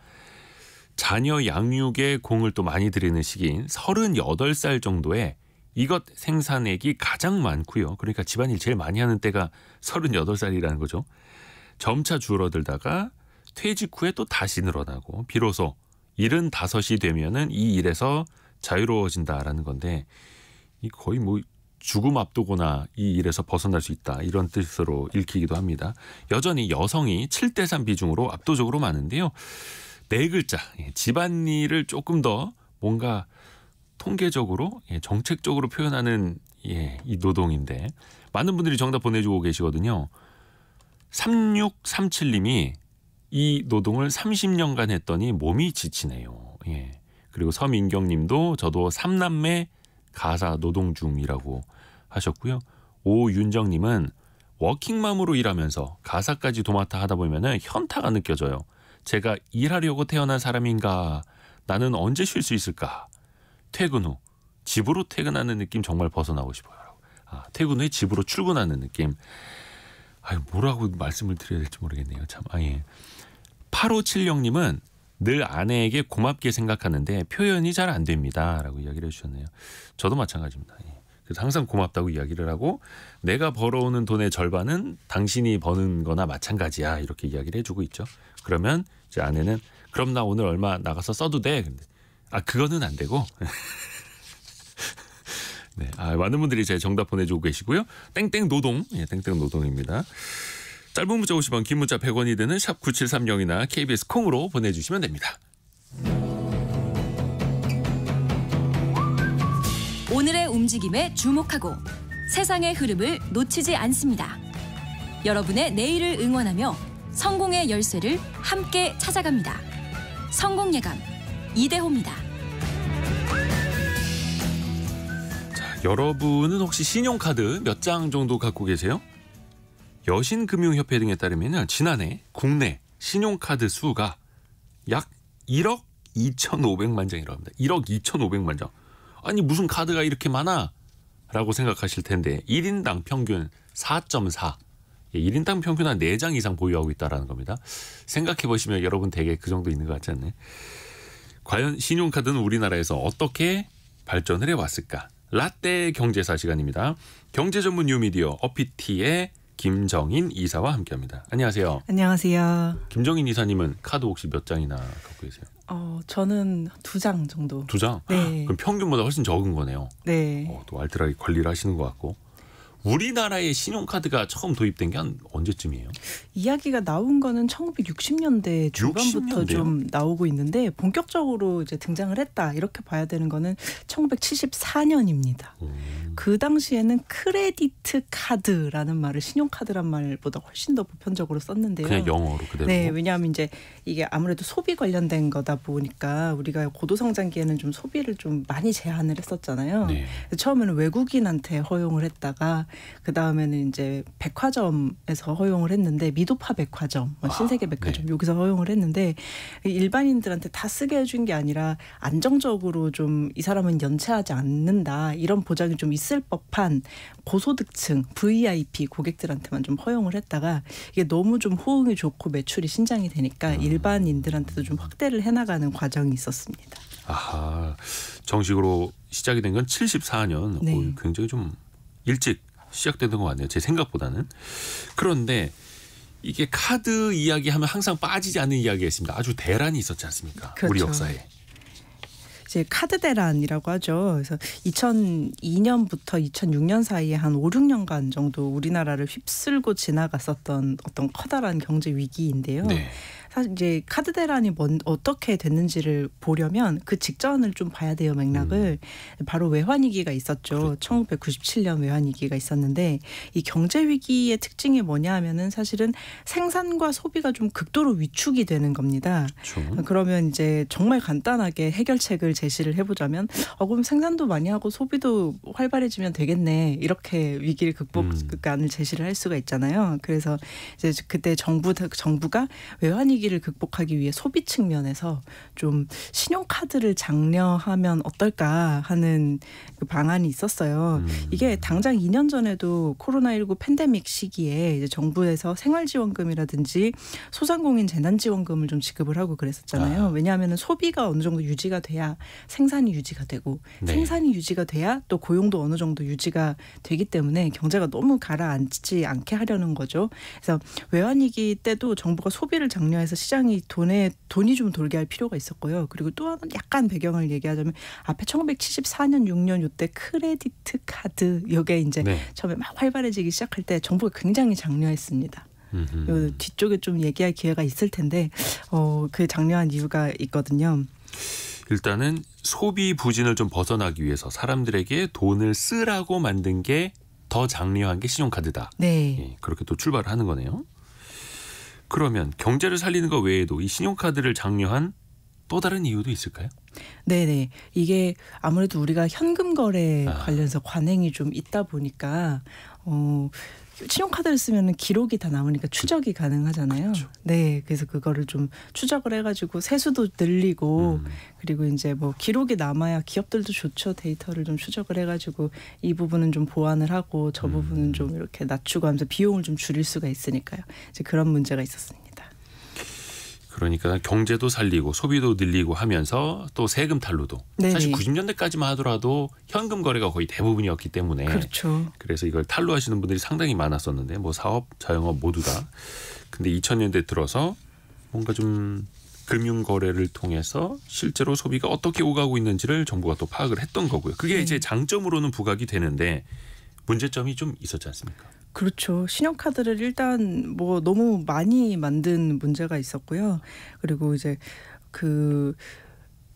자녀 양육에 공을 또 많이 들이는 시기인 38살 정도에 이것 생산액이 가장 많고요. 그러니까 집안일 제일 많이 하는 때가 38살이라는 거죠. 점차 줄어들다가 퇴직 후에 또 다시 늘어나고 비로소 75이 되면은 이 일에서 자유로워진다라는 건데 이 거의 뭐 죽음 앞두거나 이 일에서 벗어날 수 있다 이런 뜻으로 읽히기도 합니다. 여전히 여성이 7대3 비중으로 압도적으로 많은데요. 네 글자 예, 집안일을 조금 더 뭔가 통계적으로 예, 정책적으로 표현하는 예, 이 노동인데 많은 분들이 정답 보내주고 계시거든요. 3637님이 이 노동을 30년간 했더니 몸이 지치네요. 예. 그리고 서민경 님도 저도 3남매 가사 노동 중이라고 하셨고요. 오윤정 님은 워킹맘으로 일하면서 가사까지 도맡아 하다 보면은 현타가 느껴져요. 제가 일하려고 태어난 사람인가? 나는 언제 쉴 수 있을까? 퇴근 후 집으로 퇴근하는 느낌 정말 벗어나고 싶어요. 아, 퇴근 후에 집으로 출근하는 느낌. 아, 뭐라고 말씀을 드려야 될지 모르겠네요. 참. 아 예. 8576님은 늘 아내에게 고맙게 생각하는데 표현이 잘 안 됩니다라고 이야기를 해 주셨네요. 저도 마찬가지입니다. 예. 그래서 항상 고맙다고 이야기를 하고 내가 벌어오는 돈의 절반은 당신이 버는 거나 마찬가지야 이렇게 이야기를 해주고 있죠. 그러면 이제 아내는 그럼 나 오늘 얼마 나가서 써도 돼. 근데 아 그거는 안 되고. 네, 아, 많은 분들이 제 정답 보내주고 계시고요. 땡땡 노동, 예, 땡땡 노동입니다. 짧은 문자 50원, 긴 문자 100원이 되는 샵 9730이나 KBS 콩으로 보내주시면 됩니다. 오늘의 움직임에 주목하고 세상의 흐름을 놓치지 않습니다. 여러분의 내일을 응원하며 성공의 열쇠를 함께 찾아갑니다. 성공 예감 이대호입니다. 자, 여러분은 혹시 신용카드 몇 장 정도 갖고 계세요? 여신금융협회 등에 따르면 지난해 국내 신용카드 수가 약 1억 2,500만 장이라고 합니다. 1억 2,500만 장. 아니 무슨 카드가 이렇게 많아? 라고 생각하실 텐데 1인당 평균 4.4 1인당 예, 평균 한 4장 이상 보유하고 있다라는 겁니다. 생각해 보시면 여러분 대개 그 정도 있는 것 같지 않나요? 과연 신용카드는 우리나라에서 어떻게 발전을 해왔을까? 라떼 경제사 시간입니다. 경제 전문 뉴미디어 어피티의 김정인 이사와 함께합니다. 안녕하세요. 안녕하세요. 김정인 이사님은 카드 혹시 몇 장이나 갖고 계세요? 어, 저는 두 장 정도. 두 장? 네. 그럼 평균보다 훨씬 적은 거네요. 네. 어, 또 알뜰하게 관리를 하시는 것 같고. 우리나라의 신용카드가 처음 도입된 게 한 언제쯤이에요? 이야기가 나온 거는 1960년대 중반부터 60년대요? 좀 나오고 있는데 본격적으로 이제 등장을 했다 이렇게 봐야 되는 거는 1974년입니다. 음. 그 당시에는 크레디 카드라는 말을 신용카드란 말보다 훨씬 더 보편적으로 썼는데요. 그냥 영어로 그대로. 네, 왜냐하면 이제 이게 아무래도 소비 관련된 거다 보니까 우리가 고도성장기에는 좀 소비를 좀 많이 제한을 했었잖아요. 네. 처음에는 외국인한테 허용을 했다가 그 다음에는 이제 백화점에서 허용을 했는데 미도파 백화점, 뭐 아, 신세계 백화점 아, 네. 여기서 허용을 했는데 일반인들한테 다 쓰게 해준 게 아니라 안정적으로 좀 이 사람은 연체하지 않는다 이런 보장이 좀 있을 법한 고소득층 VIP 고객들한테만 좀 허용을 했다가 이게 너무 좀 호응이 좋고 매출이 신장이 되니까 아. 일반인들한테도 좀 확대를 해나가는 과정이 있었습니다. 아하 정식으로 시작이 된 건 74년 네. 오, 굉장히 좀 일찍 시작되는것 같네요. 제 생각보다는. 그런데 이게 카드 이야기하면 항상 빠지지 않는 이야기가 있습니다. 아주 대란이 있었지 않습니까? 그렇죠. 우리 역사에. 이제 카드 대란이라고 하죠. 그래서 2002년부터 2006년 사이에 한 5, 6년간 정도 우리나라를 휩쓸고 지나갔었던 어떤 커다란 경제 위기인데요. 네. 사실 이제 카드 대란이 뭔 어떻게 됐는지를 보려면 그 직전을 좀 봐야 돼요 맥락을 음. 바로 외환 위기가 있었죠. 그렇죠. 1997년 외환 위기가 있었는데 이 경제 위기의 특징이 뭐냐 하면은 사실은 생산과 소비가 좀 극도로 위축이 되는 겁니다. 그렇죠. 그러면 이제 정말 간단하게 해결책을 제시를 해보자면 어 그럼 생산도 많이 하고 소비도 활발해지면 되겠네 이렇게 위기를 극복안을 음. 그러니까 제시를 할 수가 있잖아요. 그래서 이제 그때 정부 정부가 외환 위기 위기를 극복하기 위해 소비 측면에서 좀 신용카드를 장려하면 어떨까 하는 그 방안이 있었어요. 음. 이게 당장 2년 전에도 코로나19 팬데믹 시기에 이제 정부에서 생활지원금이라든지 소상공인 재난지원금을 좀 지급을 하고 그랬었잖아요. 아. 왜냐하면 소비가 어느 정도 유지가 돼야 생산이 유지가 되고 네. 생산이 유지가 돼야 또 고용도 어느 정도 유지가 되기 때문에 경제가 너무 가라앉지 않게 하려는 거죠. 그래서 외환위기 때도 정부가 소비를 장려해서 따라서 시장이 돈에 돈이 좀 돌게 할 필요가 있었고요. 그리고 또한 약간 배경을 얘기하자면 앞에 1974년 6년 요때 크레디트 카드 요게 이제 네. 처음에 막 활발해지기 시작할 때 정부가 굉장히 장려했습니다. 요 뒤쪽에 좀 얘기할 기회가 있을 텐데 어, 그 장려한 이유가 있거든요. 일단은 소비 부진을 좀 벗어나기 위해서 사람들에게 돈을 쓰라고 만든 게 더 장려한 게 신용카드다. 네. 예, 그렇게 또 출발을 하는 거네요. 그러면 경제를 살리는 것 외에도 이 신용카드를 장려한 또 다른 이유도 있을까요? 네네 이게 아무래도 우리가 현금 거래 아. 관련해서 관행이 좀 있다 보니까 어 신용카드를 쓰면 기록이 다나오니까 추적이 그렇죠. 가능하잖아요. 그렇죠. 네, 그래서 그거를 좀 추적을 해가지고 세수도 늘리고 음. 그리고 이제 뭐 기록이 남아야 기업들도 좋죠. 데이터를 좀 추적을 해가지고 이 부분은 좀 보완을 하고 저 음. 부분은 좀 이렇게 낮추고 하면서 비용을 좀 줄일 수가 있으니까요. 이제 그런 문제가 있었습니다. 그러니까 경제도 살리고 소비도 늘리고 하면서 또 세금 탈루도 네네. 사실 90년대까지만 하더라도 현금 거래가 거의 대부분이었기 때문에 그렇죠. 그래서 이걸 탈루하시는 분들이 상당히 많았었는데 뭐 사업 자영업 모두 다 근데 2000년대 들어서 뭔가 좀 금융 거래를 통해서 실제로 소비가 어떻게 오가고 있는지를 정부가 또 파악을 했던 거고요. 그게 네. 이제 장점으로는 부각이 되는데 문제점이 좀 있었지 않습니까? 그렇죠. 신용카드를 일단 뭐 너무 많이 만든 문제가 있었고요. 그리고 이제 그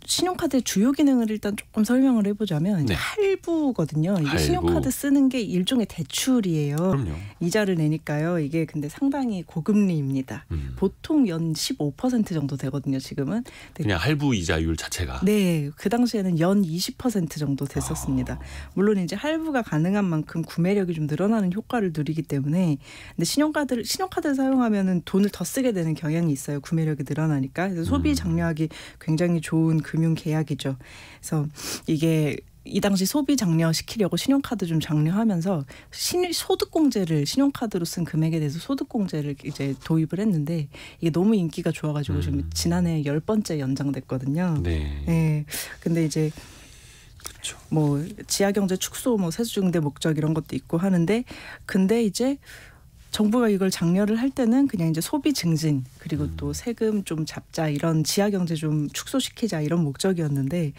신용카드의 주요 기능을 일단 조금 설명을 해보자면 네. 할부거든요. 이게 할부. 신용카드 쓰는 게 일종의 대출이에요. 그럼요. 이자를 내니까요. 이게 근데 상당히 고금리입니다. 음. 보통 연 15% 정도 되거든요. 지금은 그냥 할부 이자율 자체가 네, 그 당시에는 연 20% 정도 됐었습니다. 아. 물론 이제 할부가 가능한 만큼 구매력이 좀 늘어나는 효과를 누리기 때문에 근데 신용카드를 신용카드를 사용하면은 돈을 더 쓰게 되는 경향이 있어요. 구매력이 늘어나니까 그래서 소비 음. 장려하기 굉장히 좋은 그 금융 계약이죠. 그래서 이게 이 당시 소비 장려시키려고 신용카드 좀 장려하면서 신, 소득공제를 신용카드로 쓴 금액에 대해서 소득공제를 이제 도입을 했는데 이게 너무 인기가 좋아가지고 음. 지금 지난해 열 번째 연장됐거든요. 네. 네. 근데 이제 그렇뭐 지하경제 축소, 뭐 세수증대 목적 이런 것도 있고 하는데 근데 이제 정부가 이걸 장려를 할 때는 그냥 이제 소비 증진 그리고 또 세금 좀 잡자 이런 지하 경제 좀 축소시키자 이런 목적이었는데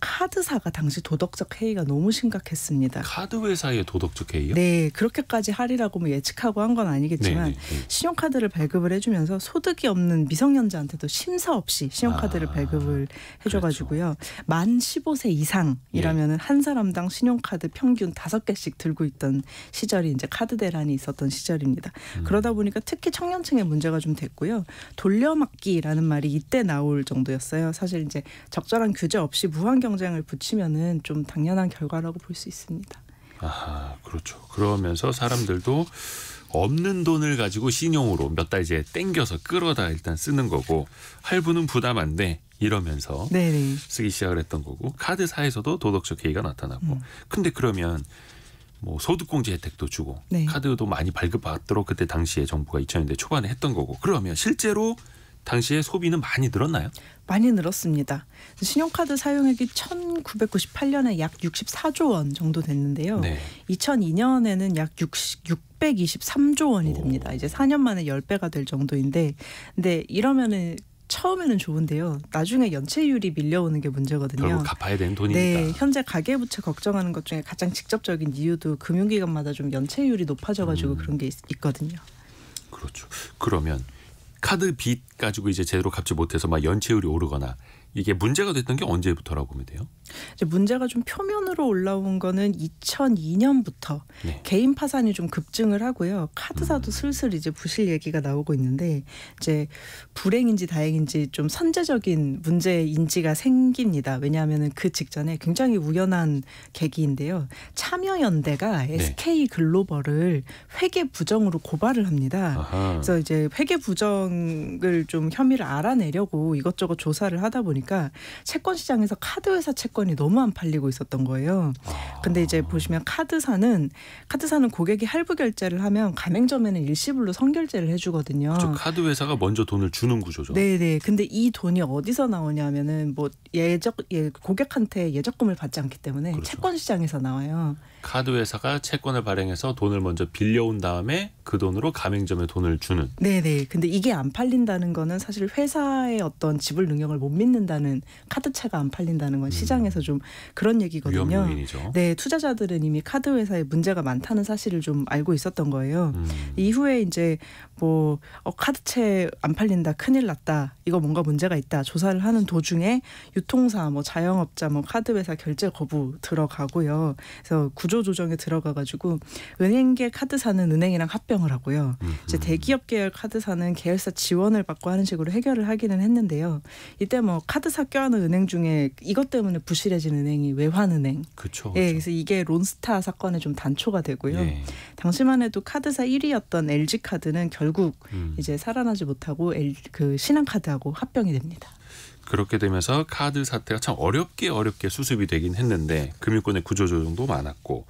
카드사가 당시 도덕적 해이가 너무 심각했습니다. 카드 회사의 도덕적 해이요? 네, 그렇게까지 하리라고 뭐 예측하고 한 건 아니겠지만 네네. 네, 네. 신용카드를 발급을 해주면서 소득이 없는 미성년자한테도 심사 없이 신용카드를 아, 발급을 해줘가지고요. 그렇죠. 만 15세 이상이라면한 예. 사람당 신용카드 평균 다 개씩 들고 있던 시절이 이제 카드 대란이 있었던 시절입니다. 음. 그러다 보니까 특히 청년층의 문제가 좀 됐고요. 돌려막기라는 말이 이때 나올 정도였어요. 사실 이제 적절한 규제 없이 무한경 경쟁을 붙이면은 좀 당연한 결과라고 볼 수 있습니다. 아 그렇죠. 그러면서 사람들도 없는 돈을 가지고 신용으로 몇 달째 땡겨서 끌어다 일단 쓰는 거고 할부는 부담 안 돼 이러면서 네네. 쓰기 시작을 했던 거고 카드사에서도 도덕적 개의가 나타나고 음. 근데 그러면 뭐 소득공제 혜택도 주고 네. 카드도 많이 발급받도록 그때 당시에 정부가 2000년대 초반에 했던 거고 그러면 실제로 당시에 소비는 많이 늘었나요? 많이 늘었습니다. 신용카드 사용액이 1998년에 약 64조 원 정도 됐는데요. 네. 2002년에는 약 60, 623조 원이 됩니다. 이제 4년 만에 10배가 될 정도인데 근데 이러면은 처음에는 좋은데요. 나중에 연체율이 밀려오는 게 문제거든요. 결국 갚아야 되는 돈이니까. 네, 현재 가계부채 걱정하는 것 중에 가장 직접적인 이유도 금융기관마다 좀 연체율이 높아져가지고 음. 그런 게 있, 거든요 그렇죠. 그러면 카드 빚 가지고 이제 제대로 갚지 못해서 막 연체율이 오르거나 이게 문제가 됐던 게 언제부터라고 보면 돼요? 이제 문제가 좀 표면으로 올라온 거는 2002년부터 네. 개인 파산이 좀 급증을 하고요. 카드사도 음. 슬슬 이제 부실 얘기가 나오고 있는데 이제 불행인지 다행인지 좀 선제적인 문제 인지가 생깁니다. 왜냐하면그 직전에 굉장히 우연한 계기인데요. 참여연대가 네. SK 글로벌을 회계 부정으로 고발을 합니다. 아하. 그래서 이제 회계 부정을 좀 혐의를 알아내려고 이것저것 조사를 하다 보니 보니까 채권 시장에서 카드 회사 채권이 너무 안 팔리고 있었던 거예요. 근데 이제 보시면 카드사는 카드사는 고객이 할부 결제를 하면 가맹점에는 일시불로 선결제를 해주거든요. 그렇죠. 카드 회사가 먼저 돈을 주는 구조죠. 네네. 네. 근데 이 돈이 어디서 나오냐면은 뭐 예적 예, 고객한테 예적금을 받지 않기 때문에 그렇죠. 채권 시장에서 나와요. 카드 회사가 채권을 발행해서 돈을 먼저 빌려온 다음에 그 돈으로 가맹점에 돈을 주는. 네네. 근데 이게 안 팔린다는 거는 사실 회사의 어떤 지불 능력을 못 믿는다는 카드차가 안 팔린다는 건 음. 시장에서 좀 그런 얘기거든요. 위험인이죠. 네, 투자자들은 이미 카드 회사에 문제가 많다는 사실을 좀 알고 있었던 거예요. 음. 이후에 이제 뭐 어, 카드채 안 팔린다, 큰일 났다, 이거 뭔가 문제가 있다 조사를 하는 도중에 유통사, 뭐 자영업자, 뭐 카드 회사 결제 거부 들어가고요. 그래서 구조 조정에 들어가 가지고 은행계 카드사는 은행이랑 합병을 하고요. 음흠. 이제 대기업 계열 카드사는 계열사 지원을 받고 하는 식으로 해결을 하기는 했는데요. 이때 뭐 카드사 껴안은 은행 중에 이것 때문에 부실해진 은행이 외환은행. 그렇죠. 예, 그래서 이게 론스타 사건의 좀 단초가 되고요. 예. 당시만 해도 카드사 1위였던 LG 카드는 결국 음. 이제 살아나지 못하고 그 신한카드하고 합병이 됩니다. 그렇게 되면서 카드 사태가 참 어렵게 어렵게 수습이 되긴 했는데 금융권의 구조조정도 많았고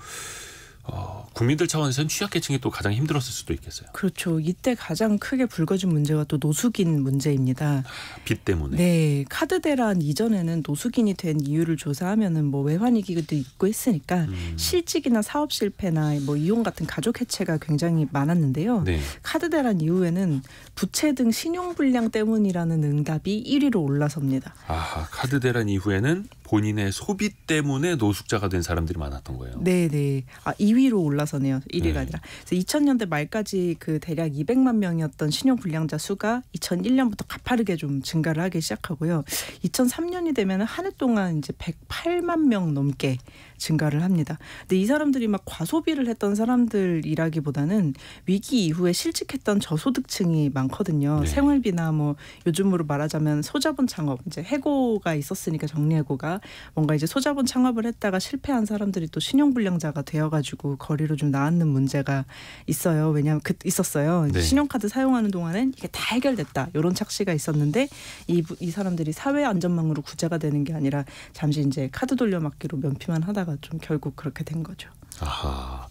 어, 국민들 차원에서는 취약계층이 또 가장 힘들었을 수도 있겠어요. 그렇죠. 이때 가장 크게 불거진 문제가 또 노숙인 문제입니다. 빚 때문에. 네, 카드 대란 이전에는 노숙인이 된 이유를 조사하면은 뭐 외환 위기도 있고 했으니까 음. 실직이나 사업 실패나 뭐 이혼 같은 가족 해체가 굉장히 많았는데요. 네. 카드 대란 이후에는 부채 등 신용 불량 때문이라는 응답이 1위로 올라섭니다. 아, 카드 대란 이후에는 본인의 소비 때문에 노숙자가 된 사람들이 많았던 거예요. 네, 네. 아 2위로 올라서네요. 1위가 네. 아니라. 그래서 2000년대 말까지 그 대략 200만 명이었던 신용 불량자 수가 2001년부터 가파르게 좀 증가를 하기 시작하고요. 2003년이 되면 한 해 동안 이제 108만 명 넘게 증가를 합니다. 근데 이 사람들이 막 과소비를 했던 사람들이라기보다는 위기 이후에 실직했던 저소득층이 많거든요. 네. 생활비나 뭐 요즘으로 말하자면 소자본 창업 이제 해고가 있었으니까 정리해고가 뭔가 이제 소자본 창업을 했다가 실패한 사람들이 또 신용불량자가 되어가지고 거리로 좀 나왔는 문제가 있어요. 왜냐하면 그 있었어요. 네. 신용카드 사용하는 동안엔 이게 다 해결됐다 이런 착시가 있었는데 이, 이 사람들이 사회 안전망으로 구제가 되는 게 아니라 잠시 이제 카드 돌려막기로 면피만 하다가 하다가 좀 결국 그렇게 된 거죠. 아하.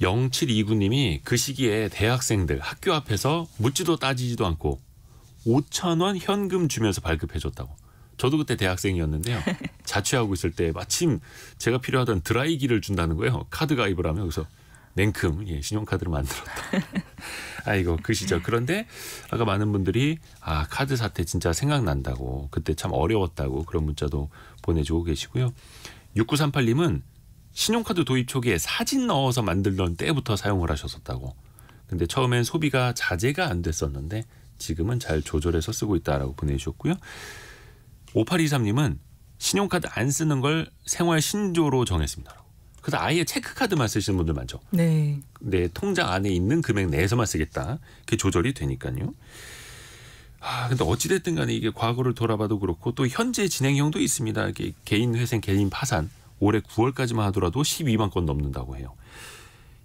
0729님이 그 시기에 대학생들 학교 앞에서 묻지도 따지지도 않고 5천 원 현금 주면서 발급해줬다고. 저도 그때 대학생이었는데요. 자취하고 있을 때 마침 제가 필요하던 드라이기를 준다는 거예요. 카드 가입을 하면 그래서 냉큼 예, 신용카드를 만들었다. 아이고 그 시절. 그런데 아까 많은 분들이 아 카드 사태 진짜 생각난다고 그때 참 어려웠다고 그런 문자도 보내주고 계시고요. 6938님은 신용카드 도입 초기에 사진 넣어서 만들던 때부터 사용을 하셨었다고. 근데 처음엔 소비가 자제가 안 됐었는데 지금은 잘 조절해서 쓰고 있다라고 보내주셨고요. 5823님은 신용카드 안 쓰는 걸 생활 신조로 정했습니다. 라고 그래서 아예 체크카드만 쓰시는 분들 많죠. 네. 네, 통장 안에 있는 금액 내에서만 쓰겠다. 그게 조절이 되니까요. 아, 근데 어찌됐든 간에 이게 과거를 돌아봐도 그렇고 또 현재 진행형도 있습니다. 이게 개인 회생, 개인 파산. 올해 9월까지만 하더라도 12만 건 넘는다고 해요.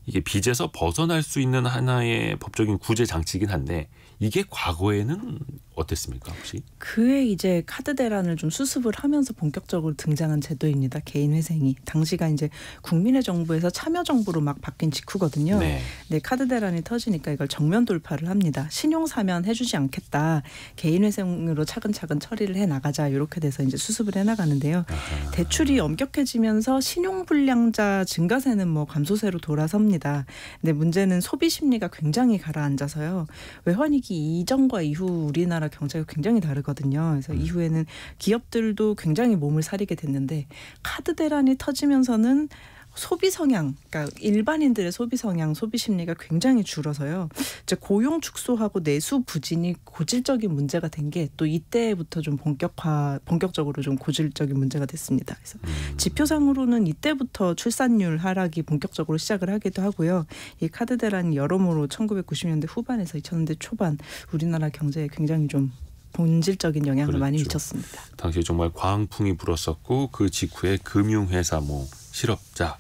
이게 빚에서 벗어날 수 있는 하나의 법적인 구제 장치긴 한데 이게 과거에는 어땠습니까 혹시? 그의 이제 카드 대란을 좀 수습을 하면서 본격적으로 등장한 제도입니다. 개인 회생이 당시가 이제 국민의 정부에서 참여 정부로 막 바뀐 직후거든요. 네. 네 카드 대란이 터지니까 이걸 정면 돌파를 합니다. 신용 사면 해주지 않겠다. 개인 회생으로 차근차근 처리를 해 나가자 이렇게 돼서 이제 수습을 해 나가는데요. 대출이 엄격해지면서 신용 불량자 증가세는 뭐 감소세로 돌아섭니다. 근데 문제는 소비 심리가 굉장히 가라앉아서요. 외환위 위기 이전과 이후 우리나라 경제가 굉장히 다르거든요. 그래서 음. 이후에는 기업들도 굉장히 몸을 사리게 됐는데 카드 대란이 터지면서는 소비 성향, 그러니까 일반인들의 소비 성향, 소비 심리가 굉장히 줄어서요. 이제 고용 축소하고 내수 부진이 고질적인 문제가 된 게 또 이때부터 좀 본격화, 본격적으로 좀 고질적인 문제가 됐습니다. 그래서 음. 지표상으로는 이때부터 출산율 하락이 본격적으로 시작을 하기도 하고요. 이 카드 대란 여러모로 1990년대 후반에서 2000년대 초반 우리나라 경제에 굉장히 좀 본질적인 영향을 그렇죠. 많이 미쳤습니다. 당시 정말 광풍이 불었었고 그 직후에 금융회사 뭐 실업자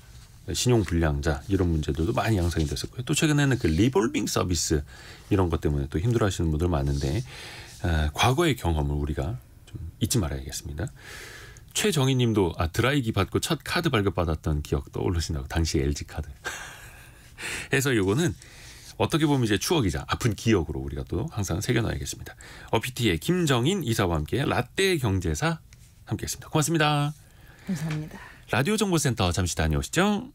신용 불량자 이런 문제들도 많이 양상이 됐었고요. 또 최근에는 그 리볼빙 서비스 이런 것 때문에 또 힘들어하시는 분들 많은데 아, 과거의 경험을 우리가 좀 잊지 말아야겠습니다. 최정희님도 아 드라이기 받고 첫 카드 발급 받았던 기억 떠올르신다고 당시 LG 카드. 해서 요거는 어떻게 보면 이제 추억이자 아픈 기억으로 우리가 또 항상 새겨놔야겠습니다. 어피티의 김정인 이사와 함께 라떼 경제사 함께했습니다. 고맙습니다. 감사합니다. 라디오 정보센터 잠시 다녀오시죠.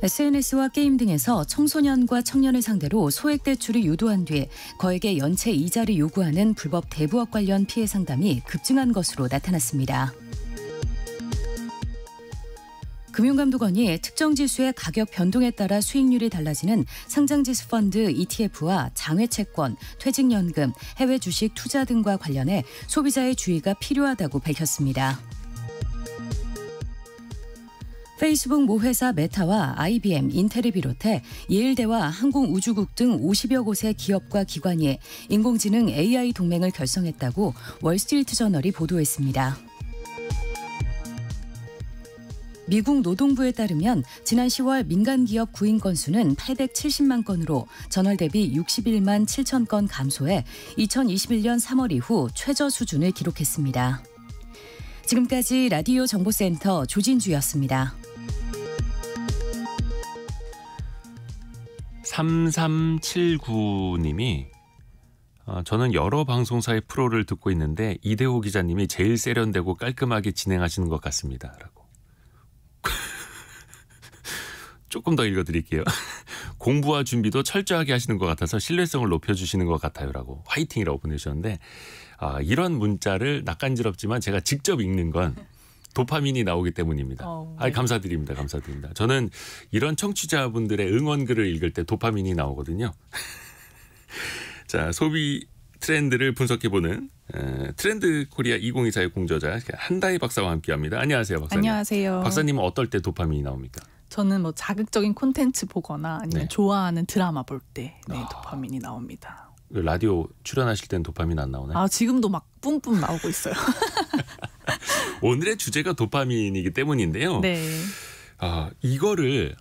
SNS와 게임 등에서 청소년과 청년을 상대로 소액 대출을 유도한 뒤에 거액의 연체 이자를 요구하는 불법 대부업 관련 피해 상담이 급증한 것으로 나타났습니다. 금융감독원이 특정 지수의 가격 변동에 따라 수익률이 달라지는 상장지수 펀드 ETF와 장외채권, 퇴직연금, 해외 주식 투자 등과 관련해 소비자의 주의가 필요하다고 밝혔습니다. 페이스북 모회사 메타와 IBM, 인텔을 비롯해 예일대와 항공우주국 등 50여 곳의 기업과 기관이 인공지능 AI 동맹을 결성했다고 월스트리트 저널이 보도했습니다. 미국 노동부에 따르면 지난 10월 민간 기업 구인 건수는 870만 건으로 전월 대비 61만 7천 건 감소해 2021년 3월 이후 최저 수준을 기록했습니다. 지금까지 라디오 정보센터 조진주였습니다. 3379님이 어, 저는 여러 방송사의 프로를 듣고 있는데 이대호 기자님이 제일 세련되고 깔끔하게 진행하시는 것 같습니다. 조금 더 읽어드릴게요. 공부와 준비도 철저하게 하시는 것 같아서 신뢰성을 높여주시는 것 같아요라고 화이팅이라고 보내주셨는데 아, 이런 문자를 낯간지럽지만 제가 직접 읽는 건 도파민이 나오기 때문입니다. 어, 네. 아, 감사드립니다. 감사드립니다. 저는 이런 청취자분들의 응원글을 읽을 때 도파민이 나오거든요. 자, 소비 트렌드를 분석해보는 에, 트렌드 코리아 2024의 공저자 한다희 박사와 함께합니다. 안녕하세요, 박사님. 안녕하세요. 박사님은 어떨 때 도파민이 나옵니까? 저는 뭐 자극적인 콘텐츠 보거나 아니면 네. 좋아하는 드라마 볼때 네, 아. 도파민이 나옵니다. 그 라디오 출연하실 땐 도파민 안 나오나요? 아 지금도 막 뿜뿜 나오고 있어요. 오늘의 주제가 도파민이기 때문인데요. 네. 아 이거를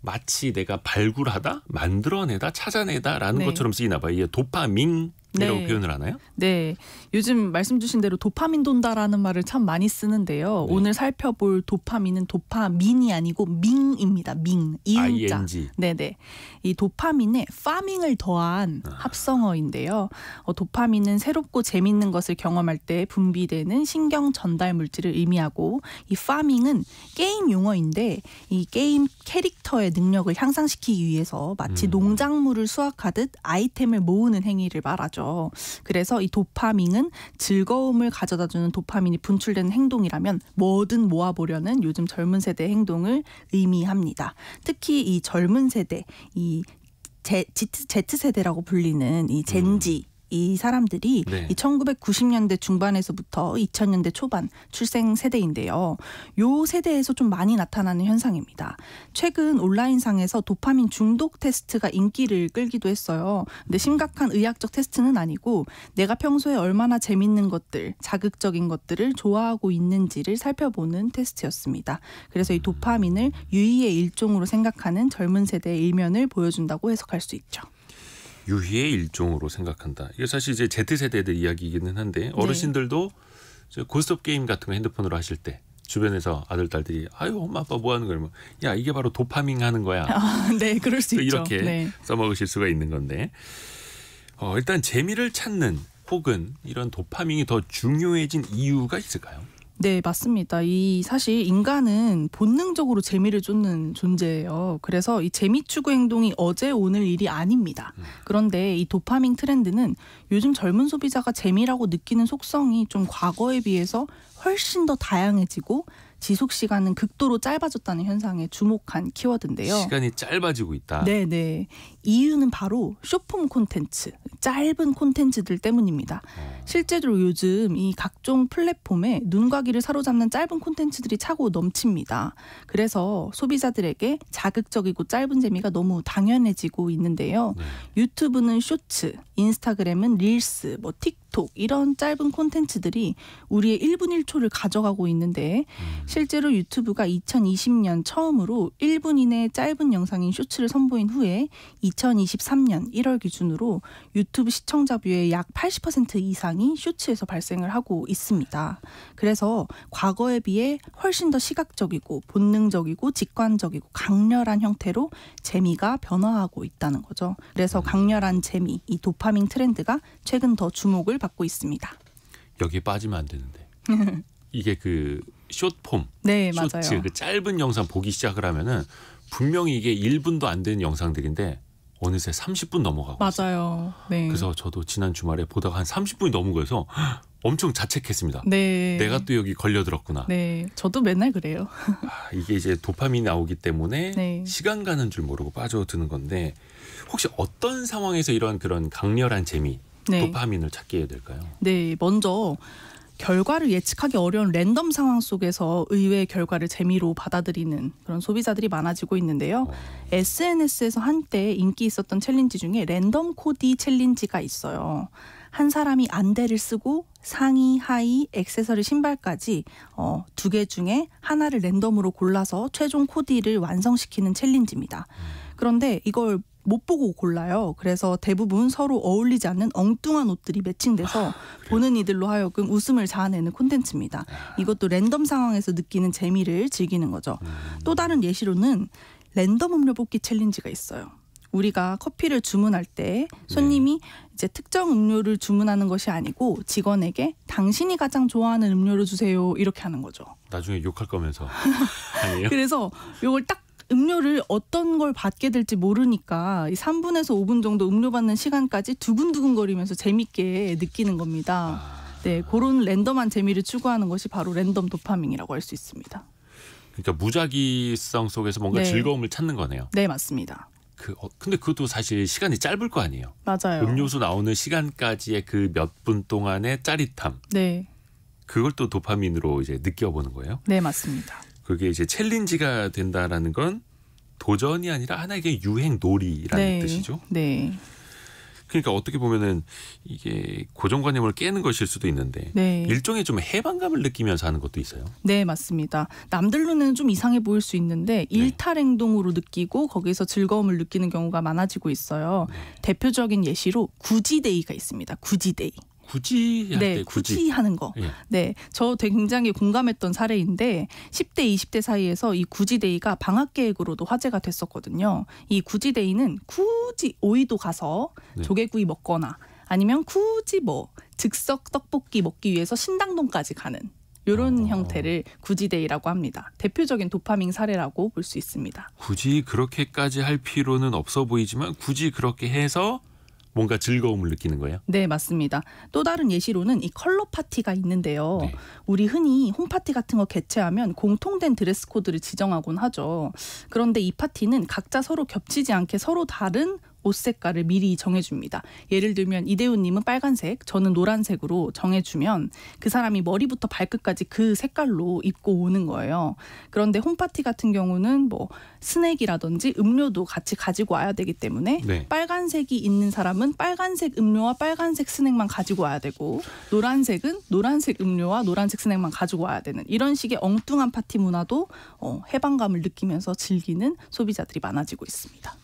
마치 내가 발굴하다, 만들어내다, 찾아내다라는 네. 것처럼 쓰이나 봐요. 이게 도파민 이라고 네. 표현을 하나요? 네. 요즘 말씀 주신 대로 도파민 돈다라는 말을 참 많이 쓰는데요. 네. 오늘 살펴볼 도파민은 도파민이 아니고 밍입니다. 밍. 이응자. 네네. 이 도파민에 파밍을 더한 아. 합성어인데요. 어, 도파민은 새롭고 재밌는 것을 경험할 때 분비되는 신경 전달 물질을 의미하고 이 파밍은 게임 용어인데 이 게임 캐릭터의 능력을 향상시키기 위해서 마치 음. 농작물을 수확하듯 아이템을 모으는 행위를 말하죠. 거죠. 그래서 이 도파민은 즐거움을 가져다 주는 도파민이 분출되는 행동이라면 뭐든 모아보려는 요즘 젊은 세대 행동을 의미합니다. 특히 이 젊은 세대, 이 제, Z 세대라고 불리는 이 젠지 음. 이 사람들이 네. 이 1990년대 중반에서부터 2000년대 초반 출생 세대인데요. 요 세대에서 좀 많이 나타나는 현상입니다. 최근 온라인상에서 도파민 중독 테스트가 인기를 끌기도 했어요. 근데 심각한 의학적 테스트는 아니고 내가 평소에 얼마나 재밌는 것들, 자극적인 것들을 좋아하고 있는지를 살펴보는 테스트였습니다. 그래서 이 도파민을 유의의 일종으로 생각하는 젊은 세대의 일면을 보여준다고 해석할 수 있죠. 유희의 일종으로 생각한다. 이게 사실 이제 Z 세대들 이야기이기는 한데 네. 어르신들도 네. 고스톱 게임 같은 거 핸드폰으로 하실 때 주변에서 아들 딸들이 아유 엄마 아빠 뭐 하는 거야? 뭐. 야 이게 바로 도파민 하는 거야. 아, 네, 그럴 수 있죠. 이렇게 네. 써먹으실 수가 있는 건데 어, 일단 재미를 찾는 혹은 이런 도파민이 더 중요해진 이유가 있을까요? 네, 맞습니다. 이 사실 인간은 본능적으로 재미를 쫓는 존재예요. 그래서 이 재미 추구 행동이 어제 오늘 일이 아닙니다. 음. 그런데 이 도파민 트렌드는 요즘 젊은 소비자가 재미라고 느끼는 속성이 좀 과거에 비해서 훨씬 더 다양해지고 지속 시간은 극도로 짧아졌다는 현상에 주목한 키워드인데요. 시간이 짧아지고 있다. 네, 네. 이유는 바로 쇼폼 콘텐츠, 짧은 콘텐츠들 때문입니다. 어. 실제로 요즘 이 각종 플랫폼에 눈과 귀를 사로잡는 짧은 콘텐츠들이 차고 넘칩니다. 그래서 소비자들에게 자극적이고 짧은 재미가 너무 당연해지고 있는데요. 네. 유튜브는 쇼츠, 인스타그램은 릴스, 뭐 틱. 틱톡 이런 짧은 콘텐츠들이 우리의 1분 1초를 가져가고 있는데 음. 실제로 유튜브가 2020년 처음으로 1분 이내의 짧은 영상인 쇼츠를 선보인 후에 2023년 1월 기준으로 유튜브 시청자 뷰의 약 80% 이상이 쇼츠에서 발생을 하고 있습니다. 그래서 과거에 비해 훨씬 더 시각적이고 본능적이고 직관적이고 강렬한 형태로 재미가 변화하고 있다는 거죠. 그래서 음. 강렬한 재미, 이 도파민 트렌드가 최근 더 주목을 받고 있습니다. 여기 빠지면 안 되는데. 이게 그 숏폼, 네, 쇼츠, 맞아요. 그 짧은 영상 보기 시작을 하면은 분명히 이게 1분도 안 되는 영상들인데 어느새 30분 넘어가고 맞아요. 네. 그래서 저도 지난 주말에 보다가 한 30분이 넘은 거여서 엄청 자책했습니다. 네. 내가 또 여기 걸려들었구나. 네. 저도 맨날 그래요. 아, 이게 이제 도파민이 나오기 때문에 네. 시간 가는 줄 모르고 빠져드는 건데 혹시 어떤 상황에서 이런 그런 강렬한 재미 네. 도파민을 찾게 될까요? 네, 먼저 결과를 예측하기 어려운 랜덤 상황 속에서 의외의 결과를 재미로 받아들이는 그런 소비자들이 많아지고 있는데요. 어. SNS에서 한때 인기 있었던 챌린지 중에 랜덤 코디 챌린지가 있어요. 한 사람이 안대를 쓰고 상의, 하의, 액세서리, 신발까지 어, 두 개 중에 하나를 랜덤으로 골라서 최종 코디를 완성시키는 챌린지입니다. 음. 그런데 이걸 못 보고 골라요. 그래서 대부분 서로 어울리지 않는 엉뚱한 옷들이 매칭돼서 아, 보는 이들로 하여금 웃음을 자아내는 콘텐츠입니다. 아. 이것도 랜덤 상황에서 느끼는 재미를 즐기는 거죠. 음. 또 다른 예시로는 랜덤 음료 뽑기 챌린지가 있어요. 우리가 커피를 주문할 때 손님이 네. 이제 특정 음료를 주문하는 것이 아니고 직원에게 당신이 가장 좋아하는 음료를 주세요 이렇게 하는 거죠. 나중에 욕할 거면서 아니에요? 그래서 요걸 딱 음료를 어떤 걸 받게 될지 모르니까 3분에서 5분 정도 음료 받는 시간까지 두근두근거리면서 재밌게 느끼는 겁니다. 아. 네, 그런 랜덤한 재미를 추구하는 것이 바로 랜덤 도파민이라고 할 수 있습니다. 그러니까 무작위성 속에서 뭔가 네. 즐거움을 찾는 거네요. 네, 맞습니다. 그 어, 근데 그것도 사실 시간이 짧을 거 아니에요. 맞아요. 음료수 나오는 시간까지의 그 몇 분 동안의 짜릿함. 네. 그걸 또 도파민으로 이제 느껴보는 거예요. 네, 맞습니다. 그게 이제 챌린지가 된다라는 건 도전이 아니라 하나의 유행 놀이라는 네. 뜻이죠. 네. 그러니까 어떻게 보면은 이게 고정관념을 깨는 것일 수도 있는데 네. 일종의 좀 해방감을 느끼면서 하는 것도 있어요. 네, 맞습니다. 남들 눈에는 좀 이상해 보일 수 있는데 네. 일탈 행동으로 느끼고 거기서 즐거움을 느끼는 경우가 많아지고 있어요. 네. 대표적인 예시로 구지데이가 있습니다. 구지데이. 굳이 네, 때, 굳이. 굳이. 하는 거. 예. 네. 저 굉장히 공감했던 사례인데 10대, 20대 사이에서 이 굳이데이가 방학 계획으로도 화제가 됐었거든요. 이 굳이데이는 굳이 오이도 가서 네. 조개구이 먹거나 아니면 굳이 뭐 즉석 떡볶이 먹기 위해서 신당동까지 가는 이런 어. 아. 형태를 굳이데이라고 합니다. 대표적인 도파민 사례라고 볼 수 있습니다. 굳이 그렇게까지 할 필요는 없어 보이지만 굳이 그렇게 해서 뭔가 즐거움을 느끼는 거예요? 네, 맞습니다. 또 다른 예시로는 이 컬러 파티가 있는데요. 네. 우리 흔히 홈파티 같은 거 개최하면 공통된 드레스 코드를 지정하곤 하죠. 그런데 이 파티는 각자 서로 겹치지 않게 서로 다른 옷 색깔을 미리 정해줍니다. 예를 들면 이대훈님은 빨간색, 저는 노란색으로 정해주면 그 사람이 머리부터 발끝까지 그 색깔로 입고 오는 거예요. 그런데 홈파티 같은 경우는 뭐 스낵이라든지 음료도 같이 가지고 와야 되기 때문에 네. 빨간색이 있는 사람은 빨간색 음료와 빨간색 스낵만 가지고 와야 되고 노란색은 노란색 음료와 노란색 스낵만 가지고 와야 되는 이런 식의 엉뚱한 파티 문화도 어, 해방감을 느끼면서 즐기는 소비자들이 많아지고 있습니다.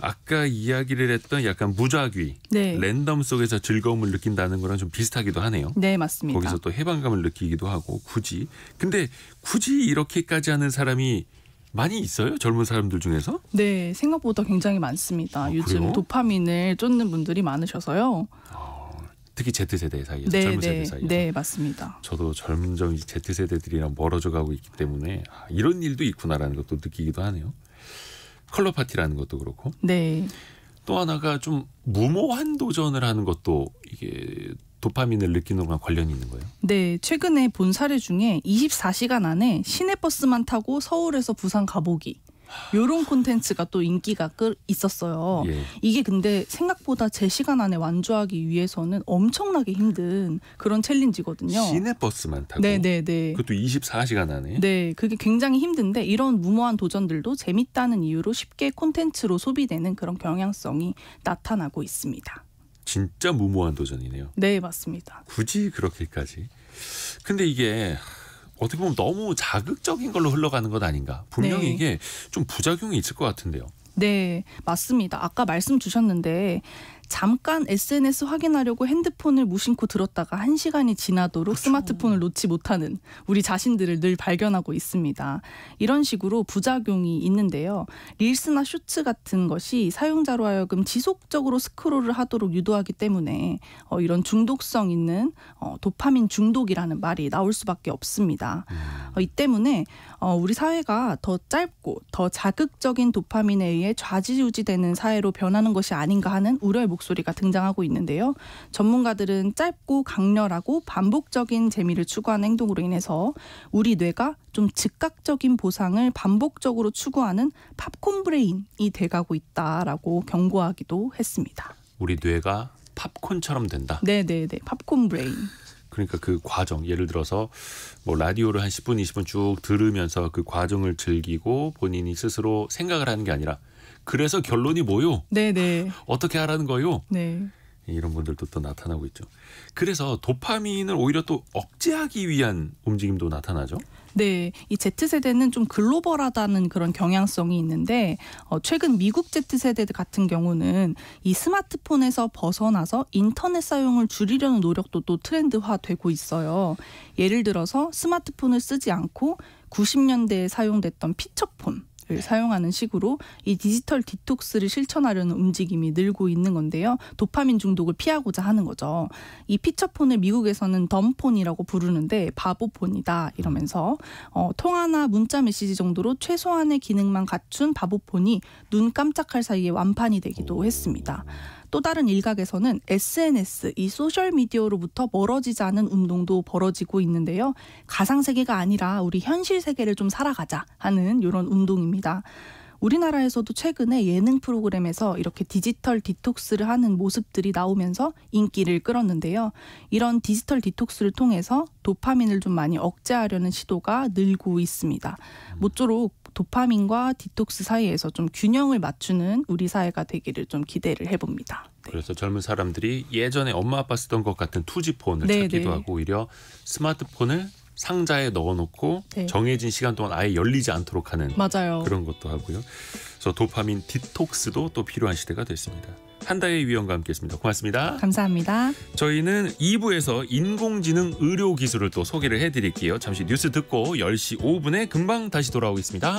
아까 이야기를 했던 약간 무작위, 네. 랜덤 속에서 즐거움을 느낀다는 거랑 좀 비슷하기도 하네요. 네, 맞습니다. 거기서 또 해방감을 느끼기도 하고 굳이. 근데 굳이 이렇게까지 하는 사람이 많이 있어요? 젊은 사람들 중에서? 네, 생각보다 굉장히 많습니다. 아, 요즘 그래요? 도파민을 쫓는 분들이 많으셔서요. 아, 특히 Z세대 사이에서 네, 젊은 네, 세대 사이에서 네 맞습니다. 저도 젊은 Z세대들이랑 멀어져 가고 있기 때문에 아, 이런 일도 있구나라는 것도 느끼기도 하네요. 컬러 파티라는 것도 그렇고. 네. 또 하나가 좀 무모한 도전을 하는 것도 이게 도파민을 느끼는 거랑 관련이 있는 거예요? 네, 최근에 본 사례 중에 24시간 안에 시내 버스만 타고 서울에서 부산 가보기 요런 콘텐츠가 또 인기가 있었어요. 예. 이게 근데 생각보다 제 시간 안에 완주하기 위해서는 엄청나게 힘든 그런 챌린지거든요. 시내버스만 타고. 네네네. 네. 그것도 24시간 안에. 네, 그게 굉장히 힘든데 이런 무모한 도전들도 재밌다는 이유로 쉽게 콘텐츠로 소비되는 그런 경향성이 나타나고 있습니다. 진짜 무모한 도전이네요. 네, 맞습니다. 굳이 그렇게까지. 근데 이게 어떻게 보면 너무 자극적인 걸로 흘러가는 것 아닌가. 분명히 네. 이게 좀 부작용이 있을 것 같은데요. 네, 맞습니다. 아까 말씀 주셨는데 잠깐 SNS 확인하려고 핸드폰을 무심코 들었다가 한 시간이 지나도록 그렇죠. 스마트폰을 놓지 못하는 우리 자신들을 늘 발견하고 있습니다. 이런 식으로 부작용이 있는데요. 릴스나 쇼츠 같은 것이 사용자로 하여금 지속적으로 스크롤을 하도록 유도하기 때문에 어, 이런 중독성 있는 어, 도파민 중독이라는 말이 나올 수밖에 없습니다. 음. 어, 이 때문에 어, 우리 사회가 더 짧고 더 자극적인 도파민에 의해 좌지우지되는 사회로 변하는 것이 아닌가 하는 우려의 목소리. 목소리가 등장하고 있는데요. 전문가들은 짧고 강렬하고 반복적인 재미를 추구하는 행동으로 인해서 우리 뇌가 좀 즉각적인 보상을 반복적으로 추구하는 팝콘 브레인이 돼가고 있다라고 경고하기도 했습니다. 우리 뇌가 팝콘처럼 된다. 네, 네, 네. 팝콘 브레인. 그러니까 그 과정 예를 들어서 뭐 라디오를 한 10분 20분 쭉 들으면서 그 과정을 즐기고 본인이 스스로 생각을 하는 게 아니라 그래서 결론이 뭐요? 네네. 네. 어떻게 하라는 거요? 네. 이런 분들도 또 나타나고 있죠. 그래서 도파민을 오히려 또 억제하기 위한 움직임도 나타나죠. 네, 이 Z세대는 좀 글로벌하다는 그런 경향성이 있는데 어, 최근 미국 Z세대 같은 경우는 이 스마트폰에서 벗어나서 인터넷 사용을 줄이려는 노력도 또 트렌드화되고 있어요. 예를 들어서 스마트폰을 쓰지 않고 90년대에 사용됐던 피처폰 네. 사용하는 식으로 이 디지털 디톡스를 실천하려는 움직임이 늘고 있는 건데요. 도파민 중독을 피하고자 하는 거죠. 이 피처폰을 미국에서는 덤폰이라고 부르는데 바보폰이다 이러면서 어, 통화나 문자 메시지 정도로 최소한의 기능만 갖춘 바보폰이 눈 깜짝할 사이에 완판이 되기도 오. 했습니다. 또 다른 일각에서는 SNS, 이 소셜미디어로부터 멀어지자는 운동도 벌어지고 있는데요. 가상세계가 아니라 우리 현실세계를 좀 살아가자 하는 이런 운동입니다. 우리나라에서도 최근에 예능 프로그램에서 이렇게 디지털 디톡스를 하는 모습들이 나오면서 인기를 끌었는데요. 이런 디지털 디톡스를 통해서 도파민을 좀 많이 억제하려는 시도가 늘고 있습니다. 모쪼록 도파민과 디톡스 사이에서 좀 균형을 맞추는 우리 사회가 되기를 좀 기대를 해봅니다. 네. 그래서 젊은 사람들이 예전에 엄마 아빠 쓰던 것 같은 투지폰을 네 찾기도 네. 하고 오히려 스마트폰을 상자에 넣어놓고 네. 정해진 시간 동안 아예 열리지 않도록 하는 맞아요. 그런 것도 하고요. 그래서 도파민 디톡스도 또 필요한 시대가 됐습니다. 한다의 위원과 함께했습니다. 고맙습니다. 감사합니다. 저희는 2부에서 인공지능 의료 기술을 또 소개를 해드릴게요. 잠시 뉴스 듣고 10시 5분에 금방 다시 돌아오겠습니다.